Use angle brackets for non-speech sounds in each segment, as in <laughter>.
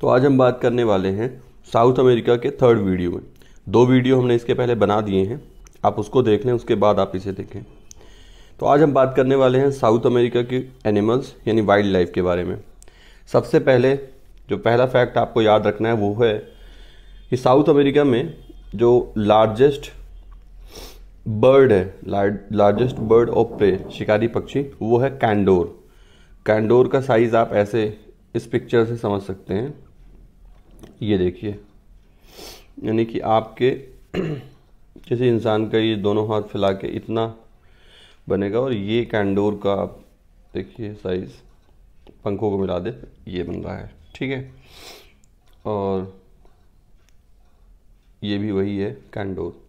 तो आज हम बात करने वाले हैं साउथ अमेरिका के थर्ड वीडियो में दो वीडियो हमने इसके पहले बना दिए हैं आप उसको देख लें उसके बाद आप इसे देखें तो आज हम बात करने वाले हैं साउथ अमेरिका के एनिमल्स यानी वाइल्ड लाइफ के बारे में सबसे पहले जो पहला फैक्ट आपको याद रखना है वो है कि साउथ अमेरिका में जो लार्जेस्ट बर्ड है लार्जेस्ट बर्ड ऑफ प्रे शिकारी पक्षी वो है कैंडोर कैंडोर का साइज़ आप ऐसे इस पिक्चर से समझ सकते हैं ये देखिए यानी कि आपके <clears throat> किसी इंसान का ये दोनों हाथ फैला के इतना बनेगा और ये कैंडोर का आप देखिए साइज़ पंखों को मिला दे ये बन रहा है ठीक है और ये भी वही है कैंडोर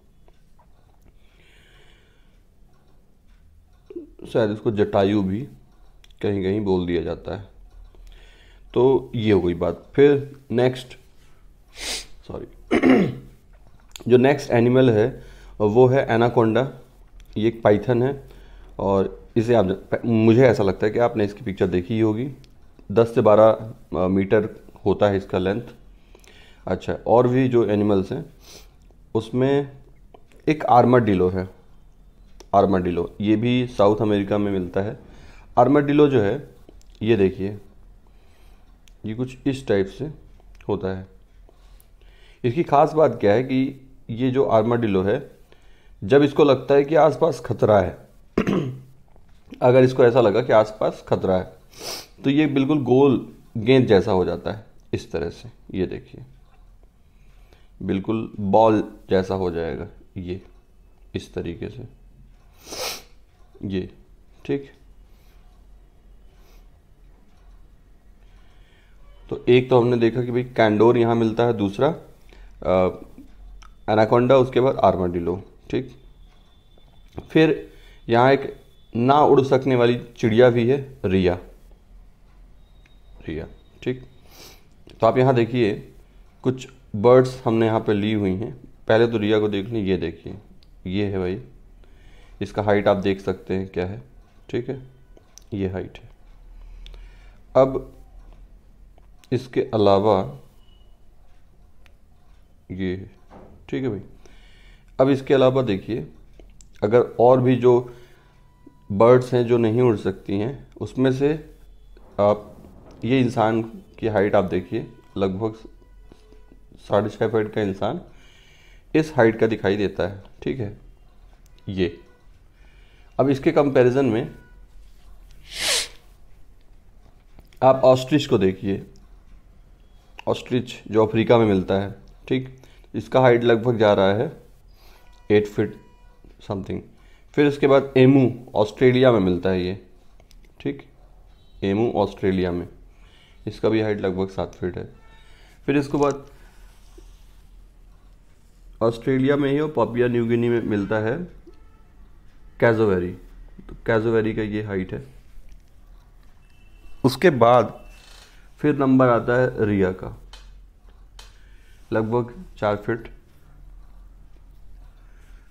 शायद इसको जटायु भी कहीं कहीं बोल दिया जाता है तो ये हो गई बात फिर नेक्स्ट सॉरी <clears throat> जो नेक्स्ट एनिमल है वो है एनाकोंडा ये एक पाइथन है और इसे आप मुझे ऐसा लगता है कि आपने इसकी पिक्चर देखी होगी 10 से 12 मीटर होता है इसका लेंथ अच्छा और भी जो एनिमल्स हैं उसमें एक आर्मर डिलो है आर्मर डिलो ये भी साउथ अमेरिका में मिलता है आर्मर डिलो जो है ये देखिए ये कुछ इस टाइप से होता है इसकी खास बात क्या है कि ये जो आर्माडिलो है जब इसको लगता है कि आसपास खतरा है <clears throat> अगर इसको ऐसा लगा कि आसपास खतरा है तो ये बिल्कुल गोल गेंद जैसा हो जाता है इस तरह से ये देखिए बिल्कुल बॉल जैसा हो जाएगा ये इस तरीके से ये ठीक तो एक तो हमने देखा कि भाई कैंडोर यहां मिलता है दूसरा एनाकोंडा उसके बाद आर्माडिलो ठीक फिर यहाँ एक ना उड़ सकने वाली चिड़िया भी है रिया रिया ठीक तो आप यहाँ देखिए कुछ बर्ड्स हमने यहाँ पे ली हुई हैं पहले तो रिया को देख लें ये देखिए ये है भाई इसका हाइट आप देख सकते हैं क्या है ठीक है ये हाइट है अब इसके अलावा ये ठीक है भाई अब इसके अलावा देखिए अगर और भी जो बर्ड्स हैं जो नहीं उड़ सकती हैं उसमें से आप ये इंसान की हाइट आप देखिए लगभग साढ़े छः फीट का इंसान इस हाइट का दिखाई देता है ठीक है ये अब इसके कंपैरिजन में आप ऑस्ट्रिच को देखिए ऑस्ट्रिच जो अफ्रीका में मिलता है ठीक इसका हाइट लगभग जा रहा है एट फिट समथिंग फिर इसके बाद एमू ऑस्ट्रेलिया में मिलता है ये ठीक एमू ऑस्ट्रेलिया में इसका भी हाइट लगभग सात फीट है फिर इसके बाद ऑस्ट्रेलिया में ही और न्यू न्यूगिनी में मिलता है कैजोवेरी तो कैजोवेरी का ये हाइट है उसके बाद फिर नंबर आता है रिया का लगभग चार फिट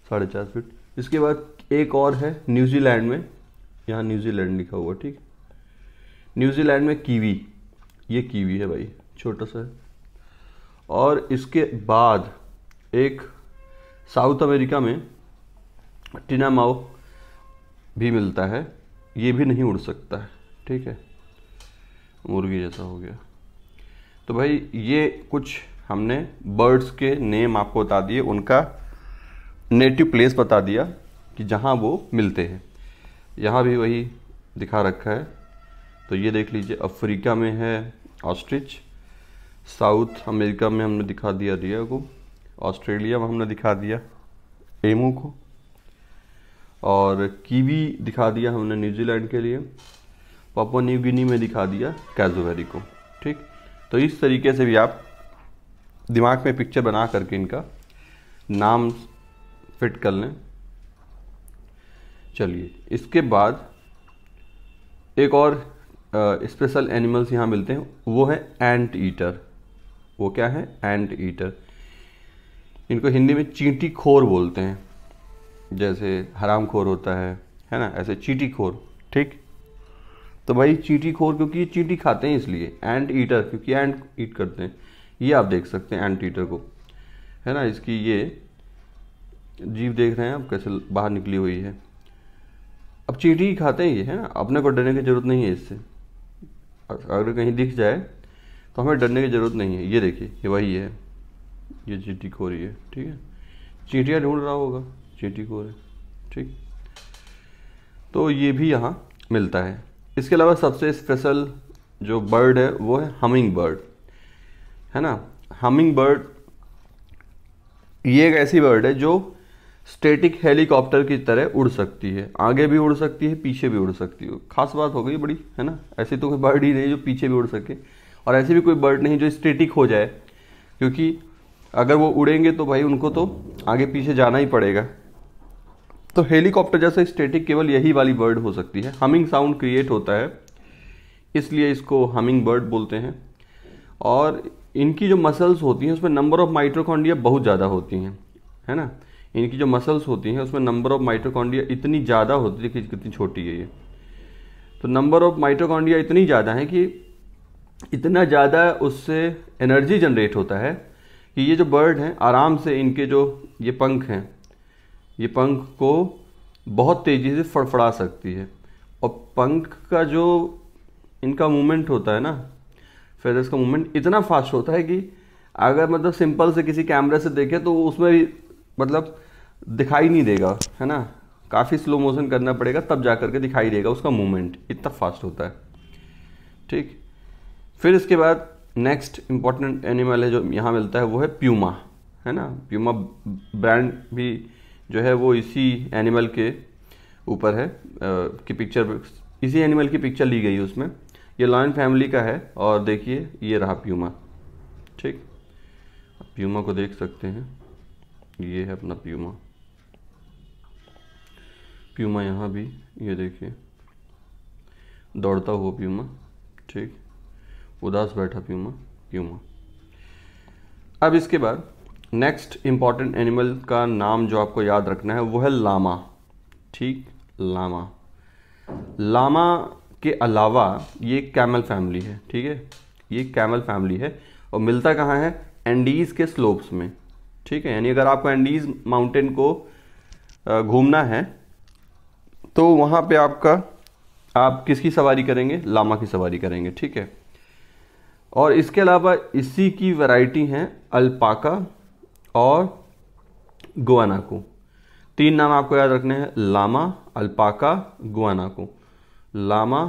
साढ़े चार फिट इसके बाद एक और है न्यूजीलैंड में यहाँ न्यूजीलैंड लिखा हुआ ठीक न्यूजीलैंड में कीवी ये कीवी है भाई छोटा सा है और इसके बाद एक साउथ अमेरिका में टिनामाओ भी मिलता है ये भी नहीं उड़ सकता है ठीक है मुर्गी जैसा हो गया तो भाई ये कुछ हमने बर्ड्स के नेम आपको बता दिए उनका नेटिव प्लेस बता दिया कि जहाँ वो मिलते हैं यहाँ भी वही दिखा रखा है तो ये देख लीजिए अफ्रीका में है ऑस्ट्रिच साउथ अमेरिका में हमने दिखा दिया रिया को ऑस्ट्रेलिया में हमने दिखा दिया एमू को और कीवी दिखा दिया हमने न्यूजीलैंड के लिए पापा न्यू गिनी में दिखा दिया कैजोवेरी को ठीक तो इस तरीके से भी आप दिमाग में पिक्चर बना करके इनका नाम फिट कर लें चलिए इसके बाद एक और स्पेशल एनिमल्स यहाँ मिलते हैं वो है एंट ईटर वो क्या है एंट ईटर इनको हिंदी में चींटी खोर बोलते हैं जैसे हराम खोर होता है है ना ऐसे चींटी खोर ठीक तो भाई चींटी खोर क्योंकि ये चीटी खाते हैं इसलिए एंट ईटर क्योंकि एंट ईट करते हैं ये आप देख सकते हैं एंड टीटर को है ना इसकी ये जीव देख रहे हैं आप कैसे बाहर निकली हुई है अब चीटी ही खाते हैं ये है ना अपने को डरने की ज़रूरत नहीं है इससे अगर कहीं दिख जाए तो हमें डरने की ज़रूरत नहीं है ये देखिए ये वही है ये चीटी खो रही है ठीक है चीटियाँ ढूंढ रहा होगा चीटी खो रही ठीक तो ये भी यहाँ मिलता है इसके अलावा सबसे स्पेशल जो बर्ड है वो है हमिंग बर्ड है ना हमिंग बर्ड ये एक ऐसी बर्ड है जो स्टेटिक हेलीकॉप्टर की तरह उड़ सकती है आगे भी उड़ सकती है पीछे भी उड़ सकती है खास बात हो गई बड़ी है ना ऐसी तो कोई बर्ड ही नहीं जो पीछे भी उड़ सके और ऐसी भी कोई बर्ड नहीं जो स्टेटिक हो जाए क्योंकि अगर वो उड़ेंगे तो भाई उनको तो आगे पीछे जाना ही पड़ेगा तो हेलीकॉप्टर जैसे स्टेटिक केवल यही वाली बर्ड हो सकती है हमिंग साउंड क्रिएट होता है इसलिए इसको हमिंग बर्ड बोलते हैं और इनकी जो मसल्स होती हैं उसमें नंबर ऑफ माइट्रोकॉन्डिया बहुत ज़्यादा होती हैं है ना इनकी जो मसल्स होती हैं उसमें नंबर ऑफ माइट्रोकॉन्डिया इतनी ज़्यादा होती है कितनी छोटी है ये तो नंबर ऑफ माइट्रोकॉन्डिया इतनी ज़्यादा है कि इतना ज़्यादा उससे एनर्जी जनरेट होता है कि ये जो बर्ड हैं आराम से इनके जो ये पंख हैं ये पंख को बहुत तेज़ी से फड़फड़ा सकती है और पंख का जो इनका मूवमेंट होता है ना फेदर्स का मूवमेंट इतना फास्ट होता है कि अगर मतलब सिंपल से किसी कैमरे से देखे तो उसमें भी मतलब दिखाई नहीं देगा है ना काफ़ी स्लो मोशन करना पड़ेगा तब जा करके दिखाई देगा उसका मूवमेंट इतना फास्ट होता है ठीक फिर इसके बाद नेक्स्ट इम्पॉर्टेंट एनिमल है जो यहाँ मिलता है वो है प्यूमा है ना प्यूमा ब्रांड भी जो है वो इसी एनिमल के ऊपर है आ, की पिक्चर इसी एनिमल की पिक्चर ली गई है उसमें ये लॉयन फैमिली का है और देखिए ये रहा प्यूमा ठीक प्यूमा को देख सकते हैं ये है अपना प्यूमा प्यूमा यहाँ भी ये देखिए दौड़ता हुआ प्यूमा ठीक उदास बैठा प्यूमा प्यूमा अब इसके बाद नेक्स्ट इम्पॉर्टेंट एनिमल का नाम जो आपको याद रखना है वो है लामा ठीक लामा लामा के अलावा ये कैमल फैमिली है ठीक है ये कैमल फैमिली है और मिलता कहाँ है एंडीज़ के स्लोप्स में ठीक है यानी अगर आपको एंडीज़ माउंटेन को घूमना है तो वहाँ पे आपका आप किसकी सवारी करेंगे लामा की सवारी करेंगे ठीक है और इसके अलावा इसी की वैरायटी हैं अल्पाका और गुआनाको तीन नाम आपको याद रखने हैं llama alpaca guanaco llama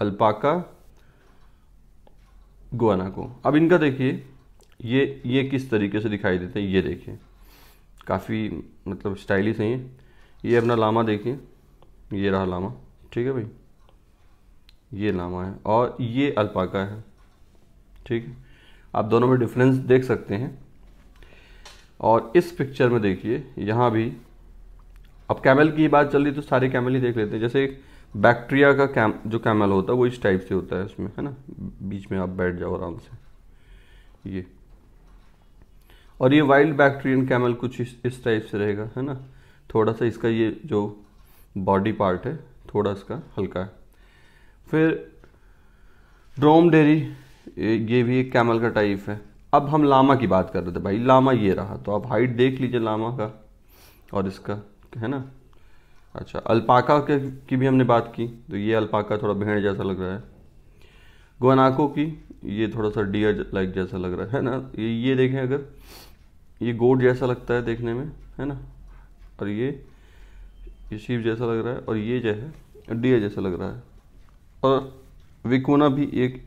alpaca को अब इनका देखिए ये ये किस तरीके से दिखाई देते हैं ये देखिए काफ़ी मतलब स्टाइलिश हैं ये ये अपना लामा देखिए ये रहा लामा ठीक है भाई ये लामा है और ये अल्पाका है ठीक है आप दोनों में डिफरेंस देख सकते हैं और इस पिक्चर में देखिए यहाँ भी अब कैमल की बात चल रही तो सारे कैमल ही देख लेते हैं जैसे बैक्टीरिया का कैम जो कैमल होता है वो इस टाइप से होता है उसमें है ना बीच में आप बैठ जाओ आराम से ये और ये वाइल्ड बैक्टीरियन कैमल कुछ इस इस टाइप से रहेगा है ना थोड़ा सा इसका ये जो बॉडी पार्ट है थोड़ा इसका हल्का है फिर ड्रोम डेरी ये भी एक कैमल का टाइप है अब हम लामा की बात कर रहे थे भाई लामा ये रहा तो आप हाइट देख लीजिए लामा का और इसका है ना अच्छा अल्पाका के की भी हमने बात की तो ये अल्पाका थोड़ा भेड़ जैसा लग रहा है गोनाको की ये थोड़ा सा डियर लाइक जैसा लग रहा है ना ये ये देखें अगर ये गोट जैसा लगता है देखने में है ना और ये ये शिव जैसा लग रहा है और ये जो है डियर जैसा लग रहा है और विकोना भी एक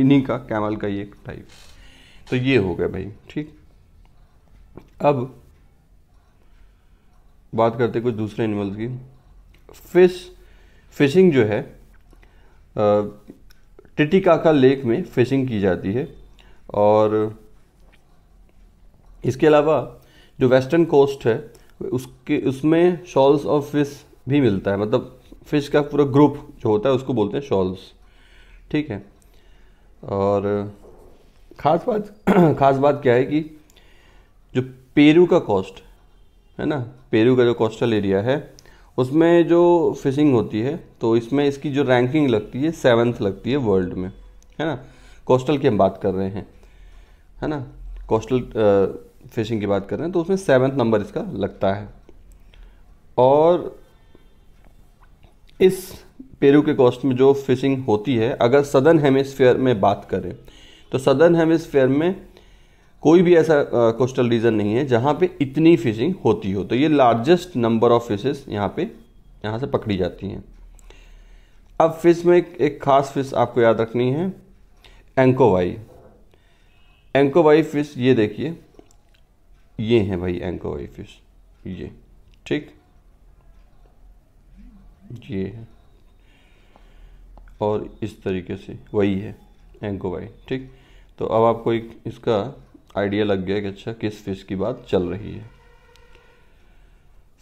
इन्हीं का कैमल का ही एक टाइप तो ये हो गया भाई ठीक अब बात करते हैं कुछ दूसरे एनिमल्स की फिश फिशिंग जो है टिटिकाका लेक में फिशिंग की जाती है और इसके अलावा जो वेस्टर्न कोस्ट है उसके उसमें शॉल्स ऑफ फिश भी मिलता है मतलब फिश का पूरा ग्रुप जो होता है उसको बोलते हैं शॉल्स ठीक है और ख़ास बात <clears throat> ख़ास बात क्या है कि जो पेरू का कॉस्ट है ना पेरू का जो कोस्टल एरिया है उसमें जो फिशिंग होती है तो इसमें इसकी जो रैंकिंग लगती है सेवन्थ लगती है वर्ल्ड में है ना कोस्टल की हम बात कर रहे हैं है ना कोस्टल फिशिंग की बात कर रहे हैं तो उसमें सेवन्थ नंबर इसका लगता है और इस पेरू के कोस्ट में जो फिशिंग होती है अगर सदर्न हेमिसफेयर में बात करें तो सदर्न हेमिसफेयर में कोई भी ऐसा कोस्टल रीजन नहीं है जहाँ पे इतनी फिशिंग होती हो तो ये लार्जेस्ट नंबर ऑफ फिशेस यहाँ पे यहाँ से पकड़ी जाती हैं अब फिश में एक, एक खास फिश आपको याद रखनी है एंकोवाई एंकोवाई फिश ये देखिए ये है भाई एंकोवाई फिश ये ठीक ये है और इस तरीके से वही है एंकोवाई ठीक तो अब आपको एक इसका आइडिया लग गया कि अच्छा किस फिश की बात चल रही है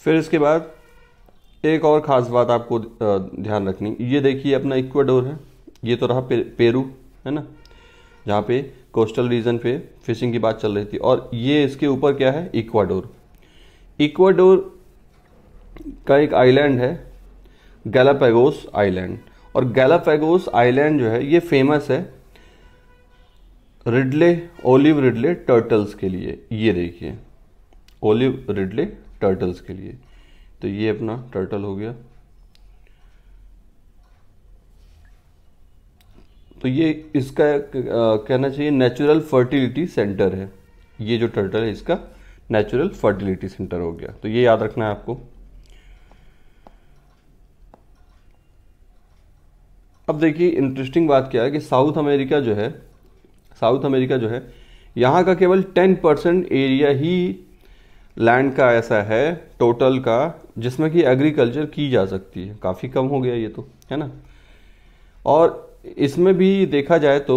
फिर इसके बाद एक और ख़ास बात आपको ध्यान रखनी ये देखिए अपना इक्वाडोर है ये तो रहा पे, पेरू है ना जहाँ पे कोस्टल रीजन पे फिशिंग की बात चल रही थी और ये इसके ऊपर क्या है इक्वाडोर इक्वाडोर का एक आइलैंड है गैलापेगोस आइलैंड और गैलापेगोस आइलैंड जो है ये फेमस है रिडले ओलिव रिडले टर्टल्स के लिए ये देखिए ओलिव रिडले टर्टल्स के लिए तो ये अपना टर्टल हो गया तो ये इसका कहना चाहिए नेचुरल फर्टिलिटी सेंटर है ये जो टर्टल है इसका नेचुरल फर्टिलिटी सेंटर हो गया तो ये याद रखना है आपको अब देखिए इंटरेस्टिंग बात क्या है कि साउथ अमेरिका जो है साउथ अमेरिका जो है यहाँ का केवल टेन परसेंट एरिया ही लैंड का ऐसा है टोटल का जिसमें कि एग्रीकल्चर की जा सकती है काफ़ी कम हो गया ये तो है ना और इसमें भी देखा जाए तो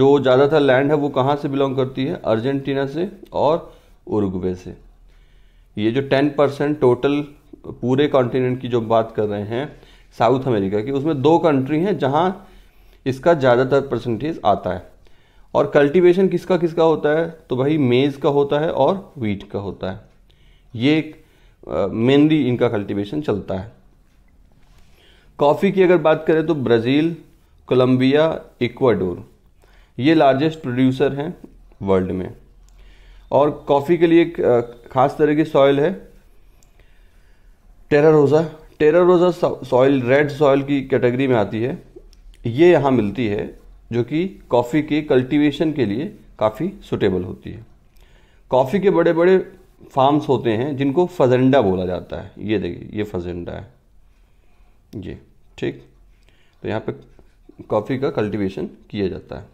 जो ज़्यादातर लैंड है वो कहाँ से बिलोंग करती है अर्जेंटीना से और उरुग्वे से ये जो टेन परसेंट टोटल पूरे कॉन्टिनेंट की जो बात कर रहे हैं साउथ अमेरिका की उसमें दो कंट्री हैं जहाँ इसका ज़्यादातर परसेंटेज आता है और कल्टीवेशन किसका किसका होता है तो भाई मेज़ का होता है और वीट का होता है ये मेनली इनका कल्टीवेशन चलता है कॉफ़ी की अगर बात करें तो ब्राज़ील कोलंबिया इक्वाडोर ये लार्जेस्ट प्रोड्यूसर हैं वर्ल्ड में और कॉफ़ी के लिए एक ख़ास तरह की सॉइल है terra rossa terra rossa soil red soil की कैटेगरी में आती है ये यहाँ मिलती है जो कि कॉफ़ी के कल्टीवेशन के लिए काफ़ी सुटेबल होती है कॉफ़ी के बड़े बड़े फार्म्स होते हैं जिनको फजेंडा बोला जाता है ये देखिए ये फजेंडा है ये ठीक तो यहाँ पे कॉफ़ी का कल्टीवेशन किया जाता है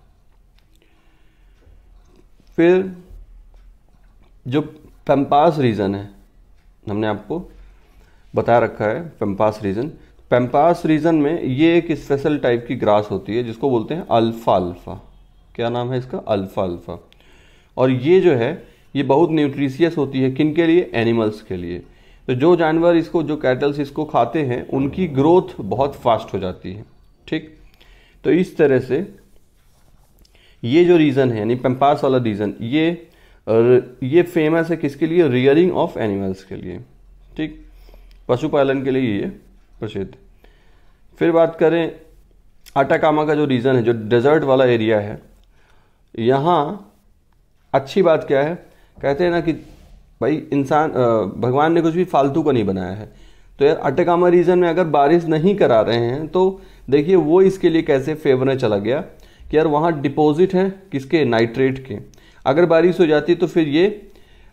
फिर जो पम्पास रीज़न है हमने आपको बता रखा है पम्पास रीज़न पेम्पास रीजन में ये एक स्पेशल टाइप की ग्रास होती है जिसको बोलते हैं अल्फा अल्फा क्या नाम है इसका अल्फा अल्फा और ये जो है ये बहुत न्यूट्रिशियस होती है किन के लिए एनिमल्स के लिए तो जो जानवर इसको जो कैटल्स इसको खाते हैं उनकी ग्रोथ बहुत फास्ट हो जाती है ठीक तो इस तरह से ये जो रीज़न है यानी पम्पास वाला रीज़न ये ये फेमस है किसके लिए रियरिंग ऑफ एनिमल्स के लिए ठीक पशुपालन के लिए ये प्रसिद्ध फिर बात करें आटाकामा का जो रीज़न है जो डेजर्ट वाला एरिया है यहाँ अच्छी बात क्या है कहते हैं ना कि भाई इंसान भगवान ने कुछ भी फालतू का नहीं बनाया है तो यार अटकामा रीजन में अगर बारिश नहीं करा रहे हैं तो देखिए वो इसके लिए कैसे फेवर में चला गया कि यार वहाँ डिपॉजिट है किसके नाइट्रेट के अगर बारिश हो जाती तो फिर ये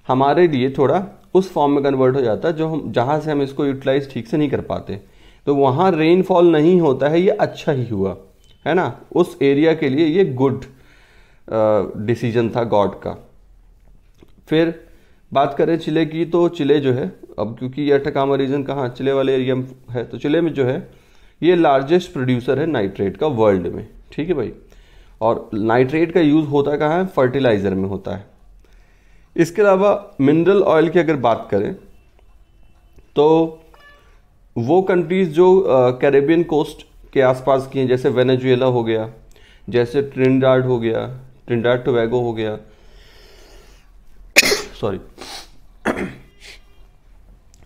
हमारे लिए थोड़ा उस फॉर्म में कन्वर्ट हो जाता जो हम जहाँ से हम इसको यूटिलाइज ठीक से नहीं कर पाते तो वहाँ रेनफॉल नहीं होता है ये अच्छा ही हुआ है ना उस एरिया के लिए ये गुड डिसीजन था गॉड का फिर बात करें चिले की तो चिले जो है अब क्योंकि ये अटकामा रीजन कहाँ चिले वाले एरिया में है तो चिले में जो है ये लार्जेस्ट प्रोड्यूसर है नाइट्रेट का वर्ल्ड में ठीक है भाई और नाइट्रेट का यूज़ होता कहाँ है फर्टिलाइज़र में होता है इसके अलावा मिनरल ऑयल की अगर बात करें तो वो कंट्रीज़ जो कैरेबियन कोस्ट के आसपास की हैं जैसे वेनेजुएला हो गया जैसे ट्रिंडार्ड हो गया ट्रिंडार्ड टोबैगो हो गया सॉरी <coughs> <coughs>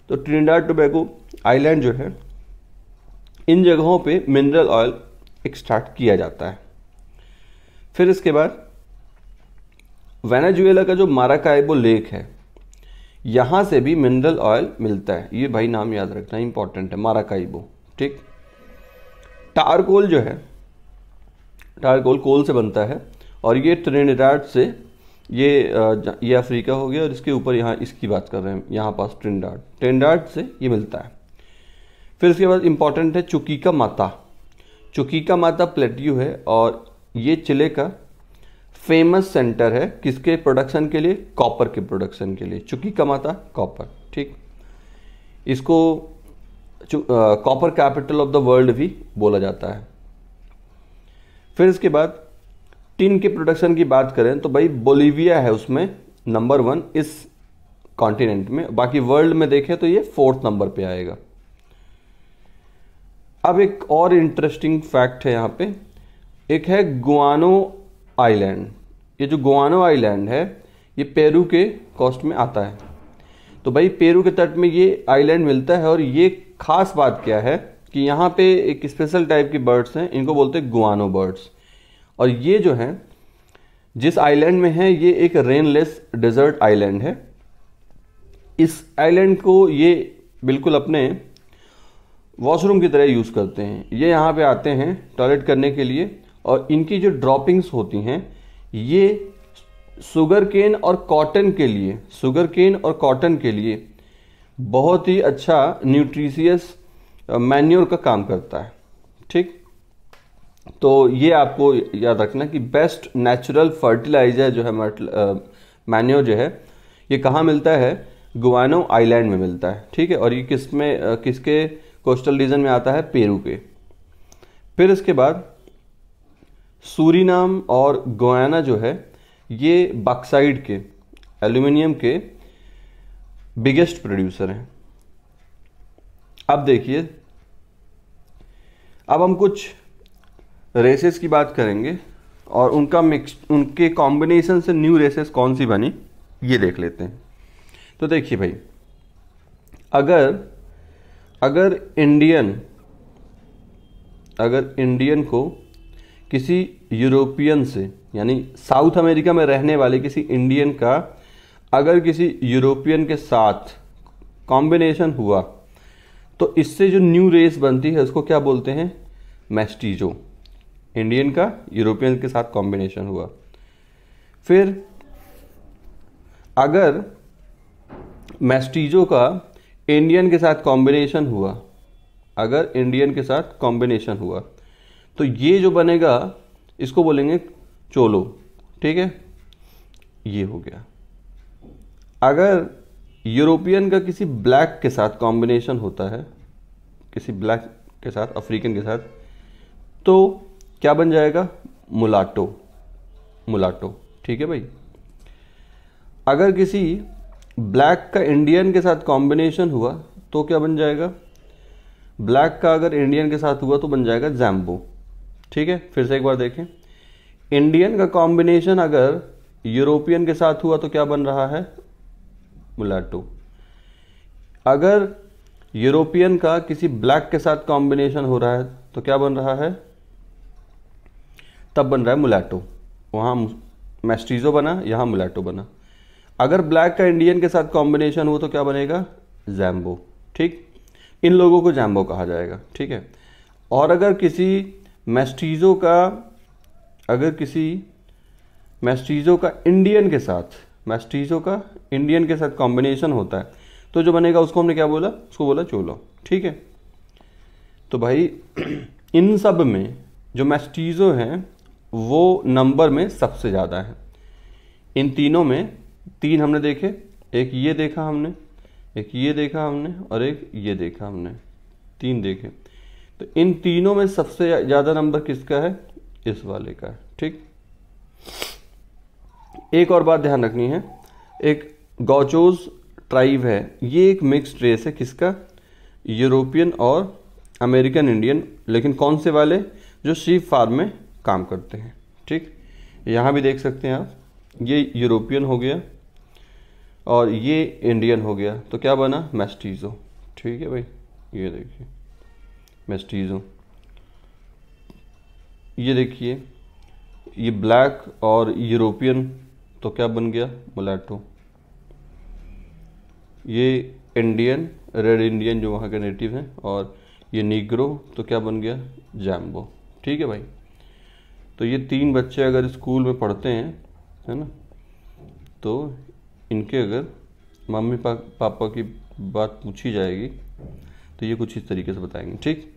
तो ट्रिंडार्ड टोबैगो आइलैंड जो है इन जगहों पे मिनरल ऑयल एक्सट्रैक्ट किया जाता है फिर इसके बाद वेनाजुएला का जो माराकाइबो लेक है यहाँ से भी मिनरल ऑयल मिलता है ये भाई नाम याद रखना इंपॉर्टेंट है माराकाइबो ठीक टारकोल जो है टारकोल कोल से बनता है और ये ट्रिनिडाड से ये ये अफ्रीका हो गया और इसके ऊपर यहाँ इसकी बात कर रहे हैं यहाँ पास ट्रिनिडाड ट्रिनिडाड से ये मिलता है फिर इसके बाद इम्पॉर्टेंट है चुकीका माता का माता प्लेट्यू है और ये चिले का फेमस सेंटर है किसके प्रोडक्शन के लिए कॉपर के प्रोडक्शन के लिए चुकी कमाता कॉपर ठीक इसको copper capital of the world भी बोला जाता है फिर इसके बाद टिन के प्रोडक्शन की बात करें तो भाई बोलीविया है उसमें नंबर वन इस कॉन्टिनेंट में बाकी वर्ल्ड में देखें तो ये फोर्थ नंबर पे आएगा अब एक और इंटरेस्टिंग फैक्ट है यहां पे एक है गुआनो आइलैंड ये जो गोवानो आइलैंड है ये पेरू के कॉस्ट में आता है तो भाई पेरू के तट में ये आइलैंड मिलता है और ये खास बात क्या है कि यहाँ पे एक स्पेशल टाइप की बर्ड्स हैं इनको बोलते हैं गुआनो बर्ड्स और ये जो हैं जिस आइलैंड में है ये एक रेनलेस डेजर्ट आइलैंड है इस आइलैंड को ये बिल्कुल अपने वॉशरूम की तरह यूज़ करते हैं ये यहाँ पे आते हैं टॉयलेट करने के लिए और इनकी जो ड्रॉपिंग्स होती हैं ये शुगर केन और कॉटन के लिए शुगर केन और कॉटन के लिए बहुत ही अच्छा न्यूट्रिशियस मैन्योर का काम करता है ठीक तो ये आपको याद रखना कि बेस्ट नेचुरल फर्टिलाइजर जो है मैन्योर जो है ये कहाँ मिलता है गुआनो आइलैंड में मिलता है ठीक है और ये किस में किसके कोस्टल रीजन में आता है पेरू के फिर इसके बाद सूरीनाम और गोयाना जो है ये बाक्साइड के एल्यूमिनियम के बिगेस्ट प्रोड्यूसर हैं अब देखिए अब हम कुछ रेसेस की बात करेंगे और उनका मिक्स उनके कॉम्बिनेशन से न्यू रेसेस कौन सी बनी ये देख लेते हैं तो देखिए भाई अगर अगर इंडियन अगर इंडियन को किसी यूरोपियन से यानी साउथ अमेरिका में रहने वाले किसी इंडियन का अगर किसी यूरोपियन के साथ कॉम्बिनेशन हुआ तो इससे जो न्यू रेस बनती है उसको क्या बोलते हैं मैस्टीजो इंडियन का यूरोपियन के साथ कॉम्बिनेशन हुआ फिर अगर मैस्टीजो का इंडियन के साथ कॉम्बिनेशन हुआ अगर इंडियन के साथ कॉम्बिनेशन हुआ तो ये जो बनेगा इसको बोलेंगे चोलो ठीक है ये हो गया अगर यूरोपियन का किसी ब्लैक के साथ कॉम्बिनेशन होता है किसी ब्लैक के साथ अफ्रीकन के साथ तो क्या बन जाएगा मुलाटो मुलाटो ठीक है भाई अगर किसी ब्लैक का इंडियन के साथ कॉम्बिनेशन हुआ तो क्या बन जाएगा ब्लैक का अगर इंडियन के साथ हुआ तो बन जाएगा जैम्बो ठीक है फिर से एक बार देखें इंडियन का कॉम्बिनेशन अगर यूरोपियन के साथ हुआ तो क्या बन रहा है मुलाटू अगर यूरोपियन का किसी ब्लैक के साथ कॉम्बिनेशन हो रहा है तो क्या बन रहा है तब बन रहा है मुलाटो वहां मैस्ट्रीजो बना यहां मुलाटो बना अगर ब्लैक का इंडियन के साथ कॉम्बिनेशन हो तो क्या बनेगा जैम्बो ठीक इन लोगों को जैम्बो कहा जाएगा ठीक है और अगर किसी मैस्टीज़ो का अगर किसी मैस्टीज़ो का इंडियन के साथ मैस्टीज़ो का इंडियन के साथ कॉम्बिनेशन होता है तो जो बनेगा उसको हमने क्या बोला उसको बोला चोलो ठीक है तो भाई इन सब में जो मैस्टीज़ो हैं वो नंबर में सबसे ज़्यादा है इन तीनों में तीन हमने देखे एक ये देखा हमने एक ये देखा हमने और एक ये देखा हमने तीन देखे तो इन तीनों में सबसे ज़्यादा नंबर किसका है इस वाले का है ठीक एक और बात ध्यान रखनी है एक गौचोज ट्राइब है ये एक मिक्स्ड रेस है किसका यूरोपियन और अमेरिकन इंडियन लेकिन कौन से वाले जो शीप फार्म में काम करते हैं ठीक यहाँ भी देख सकते हैं आप ये यूरोपियन हो गया और ये इंडियन हो गया तो क्या बना मैस्टीज़ो ठीक है भाई ये देखिए मेस्टीज हूँ ये देखिए ये ब्लैक और यूरोपियन तो क्या बन गया मुलाटो ये इंडियन रेड इंडियन जो वहाँ के नेटिव हैं और ये नीग्रो तो क्या बन गया जैम्बो ठीक है भाई तो ये तीन बच्चे अगर स्कूल में पढ़ते हैं है ना तो इनके अगर मम्मी पा, पापा की बात पूछी जाएगी तो ये कुछ इस तरीके से बताएंगे ठीक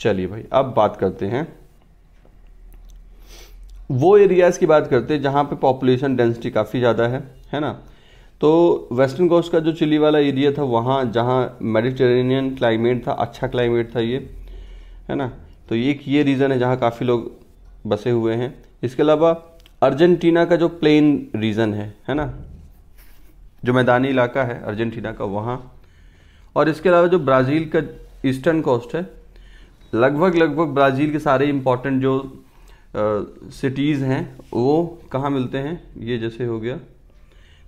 चलिए भाई अब बात करते हैं वो एरियाज़ की बात करते हैं जहाँ पे पॉपुलेशन डेंसिटी काफ़ी ज़्यादा है है ना तो वेस्टर्न कोस्ट का जो चिली वाला एरिया था वहाँ जहाँ मेडिटेरेनियन क्लाइमेट था अच्छा क्लाइमेट था ये है ना तो ये एक ये रीज़न है जहाँ काफ़ी लोग बसे हुए हैं इसके अलावा अर्जेंटीना का जो प्लेन रीज़न है है ना जो मैदानी इलाका है अर्जेंटीना का वहाँ और इसके अलावा जो ब्राज़ील का ईस्टर्न कोस्ट है लगभग लगभग ब्राज़ील के सारे इम्पोर्टेंट जो सिटीज़ हैं वो कहाँ मिलते हैं ये जैसे हो गया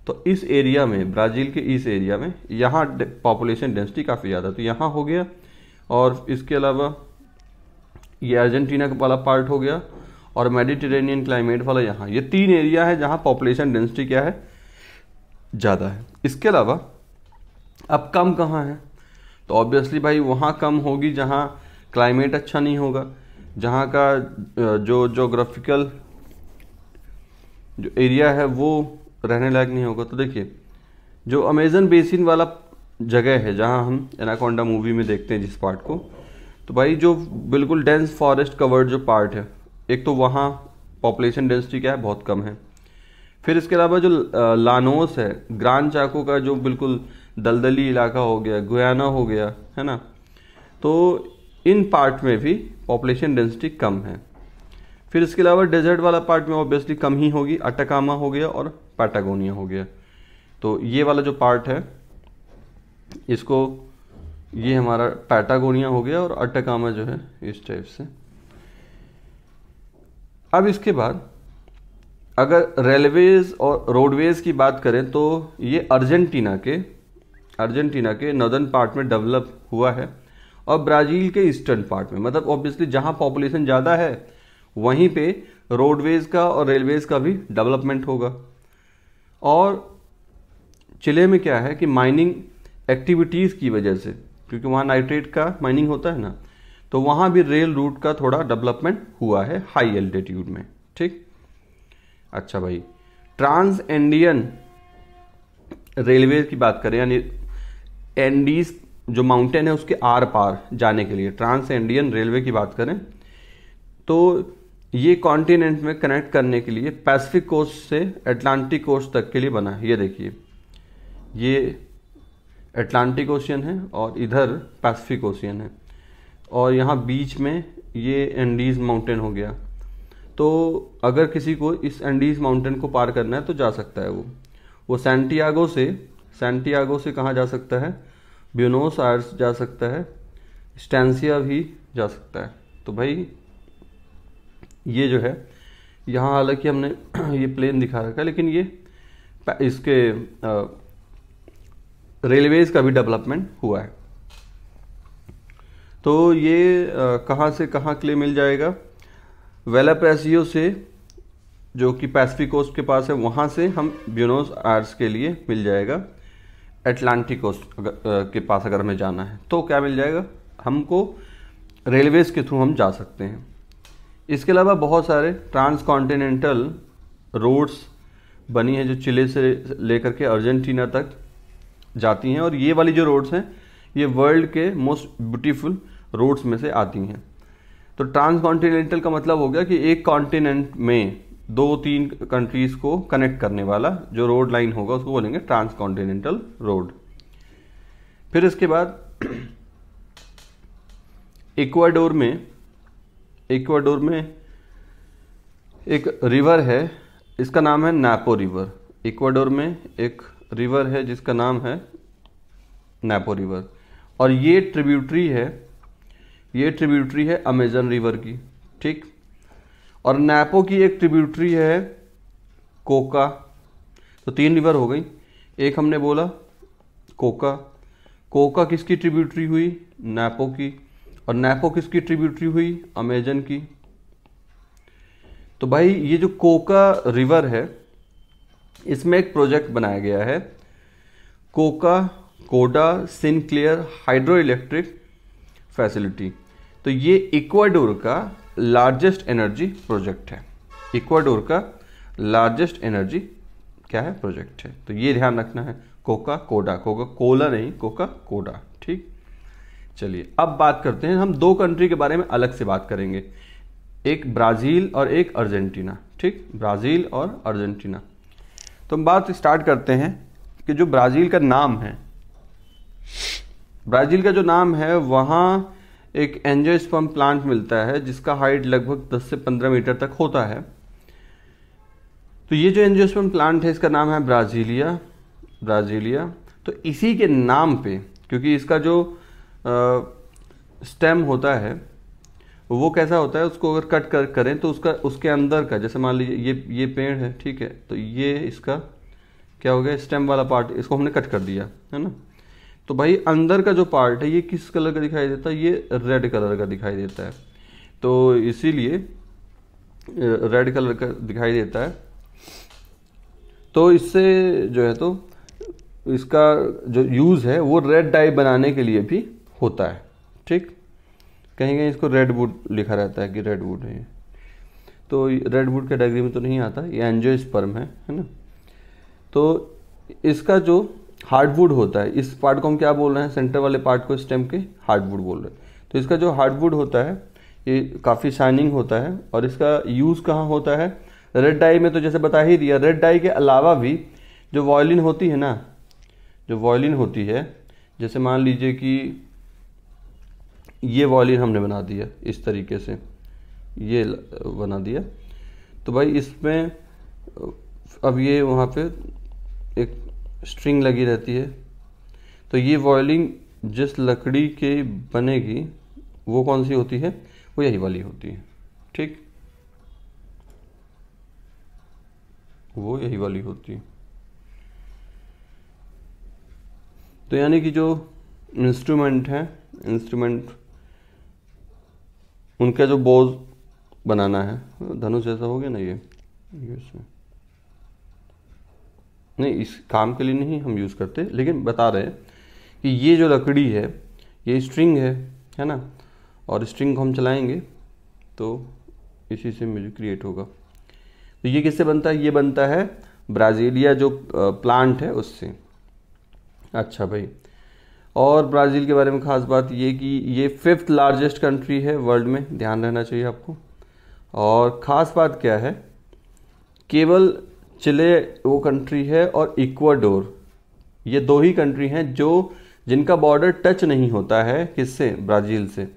तो इस एरिया में ब्राज़ील के इस एरिया में यहाँ पॉपुलेशन डेंसिटी काफ़ी ज़्यादा तो यहाँ हो गया और इसके अलावा ये अर्जेंटीना वाला पार्ट हो गया और मेडिटेरेनियन क्लाइमेट वाला यहाँ ये तीन एरिया है जहाँ पॉपुलेशन डेंसिटी क्या है ज़्यादा है इसके अलावा अब कम कहाँ है तो ऑब्वियसली भाई वहाँ कम होगी जहाँ क्लाइमेट अच्छा नहीं होगा जहाँ का जो जोग्राफिकल जो एरिया है वो रहने लायक नहीं होगा तो देखिए जो अमेज़न बेसिन वाला जगह है जहाँ हम एनाकोंडा मूवी में देखते हैं जिस पार्ट को तो भाई जो बिल्कुल डेंस फॉरेस्ट कवर्ड जो पार्ट है एक तो वहाँ पॉपुलेशन डेंसिटी क्या है बहुत कम है फिर इसके अलावा जो लानोस है ग्रांड चाको का जो बिल्कुल दलदली इलाका हो गया गुयाना हो गया है ना तो इन पार्ट में भी पॉपुलेशन डेंसिटी कम है फिर इसके अलावा डेजर्ट वाला पार्ट में ऑब्वियसली कम ही होगी अटकामा हो गया और पैटागोनिया हो गया तो ये वाला जो पार्ट है इसको ये हमारा पैटागोनिया हो गया और अटकामा जो है इस टाइप से अब इसके बाद अगर रेलवेज़ और रोडवेज़ की बात करें तो ये अर्जेंटीना के अर्जेंटीना के नदर्न पार्ट में डेवलप हुआ है और ब्राज़ील के ईस्टर्न पार्ट में मतलब ऑब्वियसली जहाँ पॉपुलेशन ज़्यादा है वहीं पे रोडवेज़ का और रेलवेज़ का भी डेवलपमेंट होगा और चिले में क्या है कि माइनिंग एक्टिविटीज़ की वजह से क्योंकि वहाँ नाइट्रेट का माइनिंग होता है ना तो वहाँ भी रेल रूट का थोड़ा डेवलपमेंट हुआ है हाई एल्टीट्यूड में ठीक अच्छा भाई ट्रांस इंडियन रेलवे की बात करें यानी एंडीज जो माउंटेन है उसके आर पार जाने के लिए ट्रांस इंडियन रेलवे की बात करें तो ये कॉन्टिनेंट में कनेक्ट करने के लिए पैसिफिक कोस्ट से अटलांटिक कोस्ट तक के लिए बना है ये देखिए ये अटलांटिक ओशियन है और इधर पैसिफिक ओशियन है और यहाँ बीच में ये एंडीज़ माउंटेन हो गया तो अगर किसी को इस एंडीज़ माउंटेन को पार करना है तो जा सकता है वो वो सेंटियागो से सेंटियागो से कहाँ जा सकता है ब्यूनोस आयर्स जा सकता है स्टैंसिया भी जा सकता है तो भाई ये जो है यहाँ हालांकि हमने <clears throat> ये प्लेन दिखा रखा है लेकिन ये इसके रेलवेज़ का भी डेवलपमेंट हुआ है तो ये कहाँ से कहाँ के लिए मिल जाएगा वेलाप्रेसियो से जो कि पैसिफिक कोस्ट के पास है वहाँ से हम ब्यूनोस आर्स के लिए मिल जाएगा अटलांटिक कोस्ट के पास अगर हमें जाना है तो क्या मिल जाएगा हमको रेलवेज़ के थ्रू हम जा सकते हैं इसके अलावा बहुत सारे ट्रांस कॉन्टीनेंटल रोड्स बनी हैं जो चिले से लेकर के अर्जेंटीना तक जाती हैं और ये वाली जो रोड्स हैं ये वर्ल्ड के मोस्ट ब्यूटीफुल रोड्स में से आती हैं तो ट्रांस कॉन्टीनेंटल का मतलब हो गया कि एक कॉन्टिनेंट में दो तीन कंट्रीज़ को कनेक्ट करने वाला जो रोड लाइन होगा उसको बोलेंगे ट्रांस कॉन्टिनेंटल रोड फिर इसके बाद इक्वाडोर में इक्वाडोर में एक रिवर है इसका नाम है नैपो रिवर इक्वाडोर में एक रिवर है जिसका नाम है नैपो रिवर और ये ट्रिब्यूटरी है ये ट्रिब्यूटरी है अमेजन रिवर की ठीक और नैपो की एक ट्रिब्यूटरी है कोका तो तीन रिवर हो गई एक हमने बोला कोका कोका किसकी ट्रिब्यूटरी हुई नैपो की और नैपो किसकी ट्रिब्यूटरी हुई अमेजन की तो भाई ये जो कोका रिवर है इसमें एक प्रोजेक्ट बनाया गया है कोका कोडा सिनक्लियर हाइड्रो इलेक्ट्रिक फैसिलिटी तो ये इक्वाडोर का लार्जेस्ट एनर्जी प्रोजेक्ट है इक्वाडोर का लार्जेस्ट एनर्जी क्या है प्रोजेक्ट है तो ये ध्यान रखना है कोका कोडा कोका कोला नहीं कोका कोडा ठीक चलिए अब बात करते हैं हम दो कंट्री के बारे में अलग से बात करेंगे एक ब्राज़ील और एक अर्जेंटीना ठीक ब्राज़ील और अर्जेंटीना तो हम बात स्टार्ट करते हैं कि जो ब्राज़ील का नाम है ब्राज़ील का जो नाम है वहाँ एक स्पम प्लांट मिलता है जिसका हाइट लगभग 10 से 15 मीटर तक होता है तो ये जो स्पम प्लांट है इसका नाम है ब्राजीलिया ब्राजीलिया तो इसी के नाम पे क्योंकि इसका जो स्टेम होता है वो कैसा होता है उसको अगर कट कर करें तो उसका उसके अंदर का जैसे मान लीजिए ये ये पेड़ है ठीक है तो ये इसका क्या हो गया स्टेम वाला पार्ट इसको हमने कट कर दिया है ना तो भाई अंदर का जो पार्ट है ये किस कलर का दिखाई देता है ये रेड कलर का दिखाई देता है तो इसीलिए रेड कलर का दिखाई देता है तो इससे जो है तो इसका जो यूज़ है वो रेड डाई बनाने के लिए भी होता है ठीक कहीं कहीं इसको रेड वुड लिखा रहता है कि रेड वुड है तो रेड वुड कैटेगरी में तो नहीं आता ये एनजियो स्पर्म है है ना तो इसका जो हार्डवुड होता है इस पार्ट को हम क्या बोल रहे हैं सेंटर वाले पार्ट को स्टेम के हार्डवुड बोल रहे हैं तो इसका जो हार्डवुड होता है ये काफ़ी शाइनिंग होता है और इसका यूज़ कहाँ होता है रेड डाई में तो जैसे बता ही दिया रेड डाई के अलावा भी जो वॉयलिन होती है ना जो वॉयलिन होती है जैसे मान लीजिए कि ये वॉयलिन हमने बना दिया इस तरीके से ये बना दिया तो भाई इसमें अब ये वहाँ पे एक स्ट्रिंग लगी रहती है तो ये वॉयलिंग जिस लकड़ी के बनेगी वो कौन सी होती है वो यही वाली होती है ठीक वो यही वाली होती है तो यानी कि जो इंस्ट्रूमेंट है इंस्ट्रूमेंट उनका जो बोझ बनाना है धनुष जैसा हो गया ना ये इसमें नहीं इस काम के लिए नहीं हम यूज़ करते लेकिन बता रहे हैं कि ये जो लकड़ी है ये स्ट्रिंग है है ना और स्ट्रिंग को हम चलाएंगे तो इसी से म्यूजिक क्रिएट होगा तो ये किससे बनता है ये बनता है ब्राज़ीलिया जो प्लांट है उससे अच्छा भाई और ब्राज़ील के बारे में ख़ास बात ये कि ये फिफ्थ लार्जेस्ट कंट्री है वर्ल्ड में ध्यान रहना चाहिए आपको और ख़ास बात क्या है केवल चिले वो कंट्री है और इक्वाडोर ये दो ही कंट्री हैं जो जिनका बॉर्डर टच नहीं होता है किससे ब्राज़ील से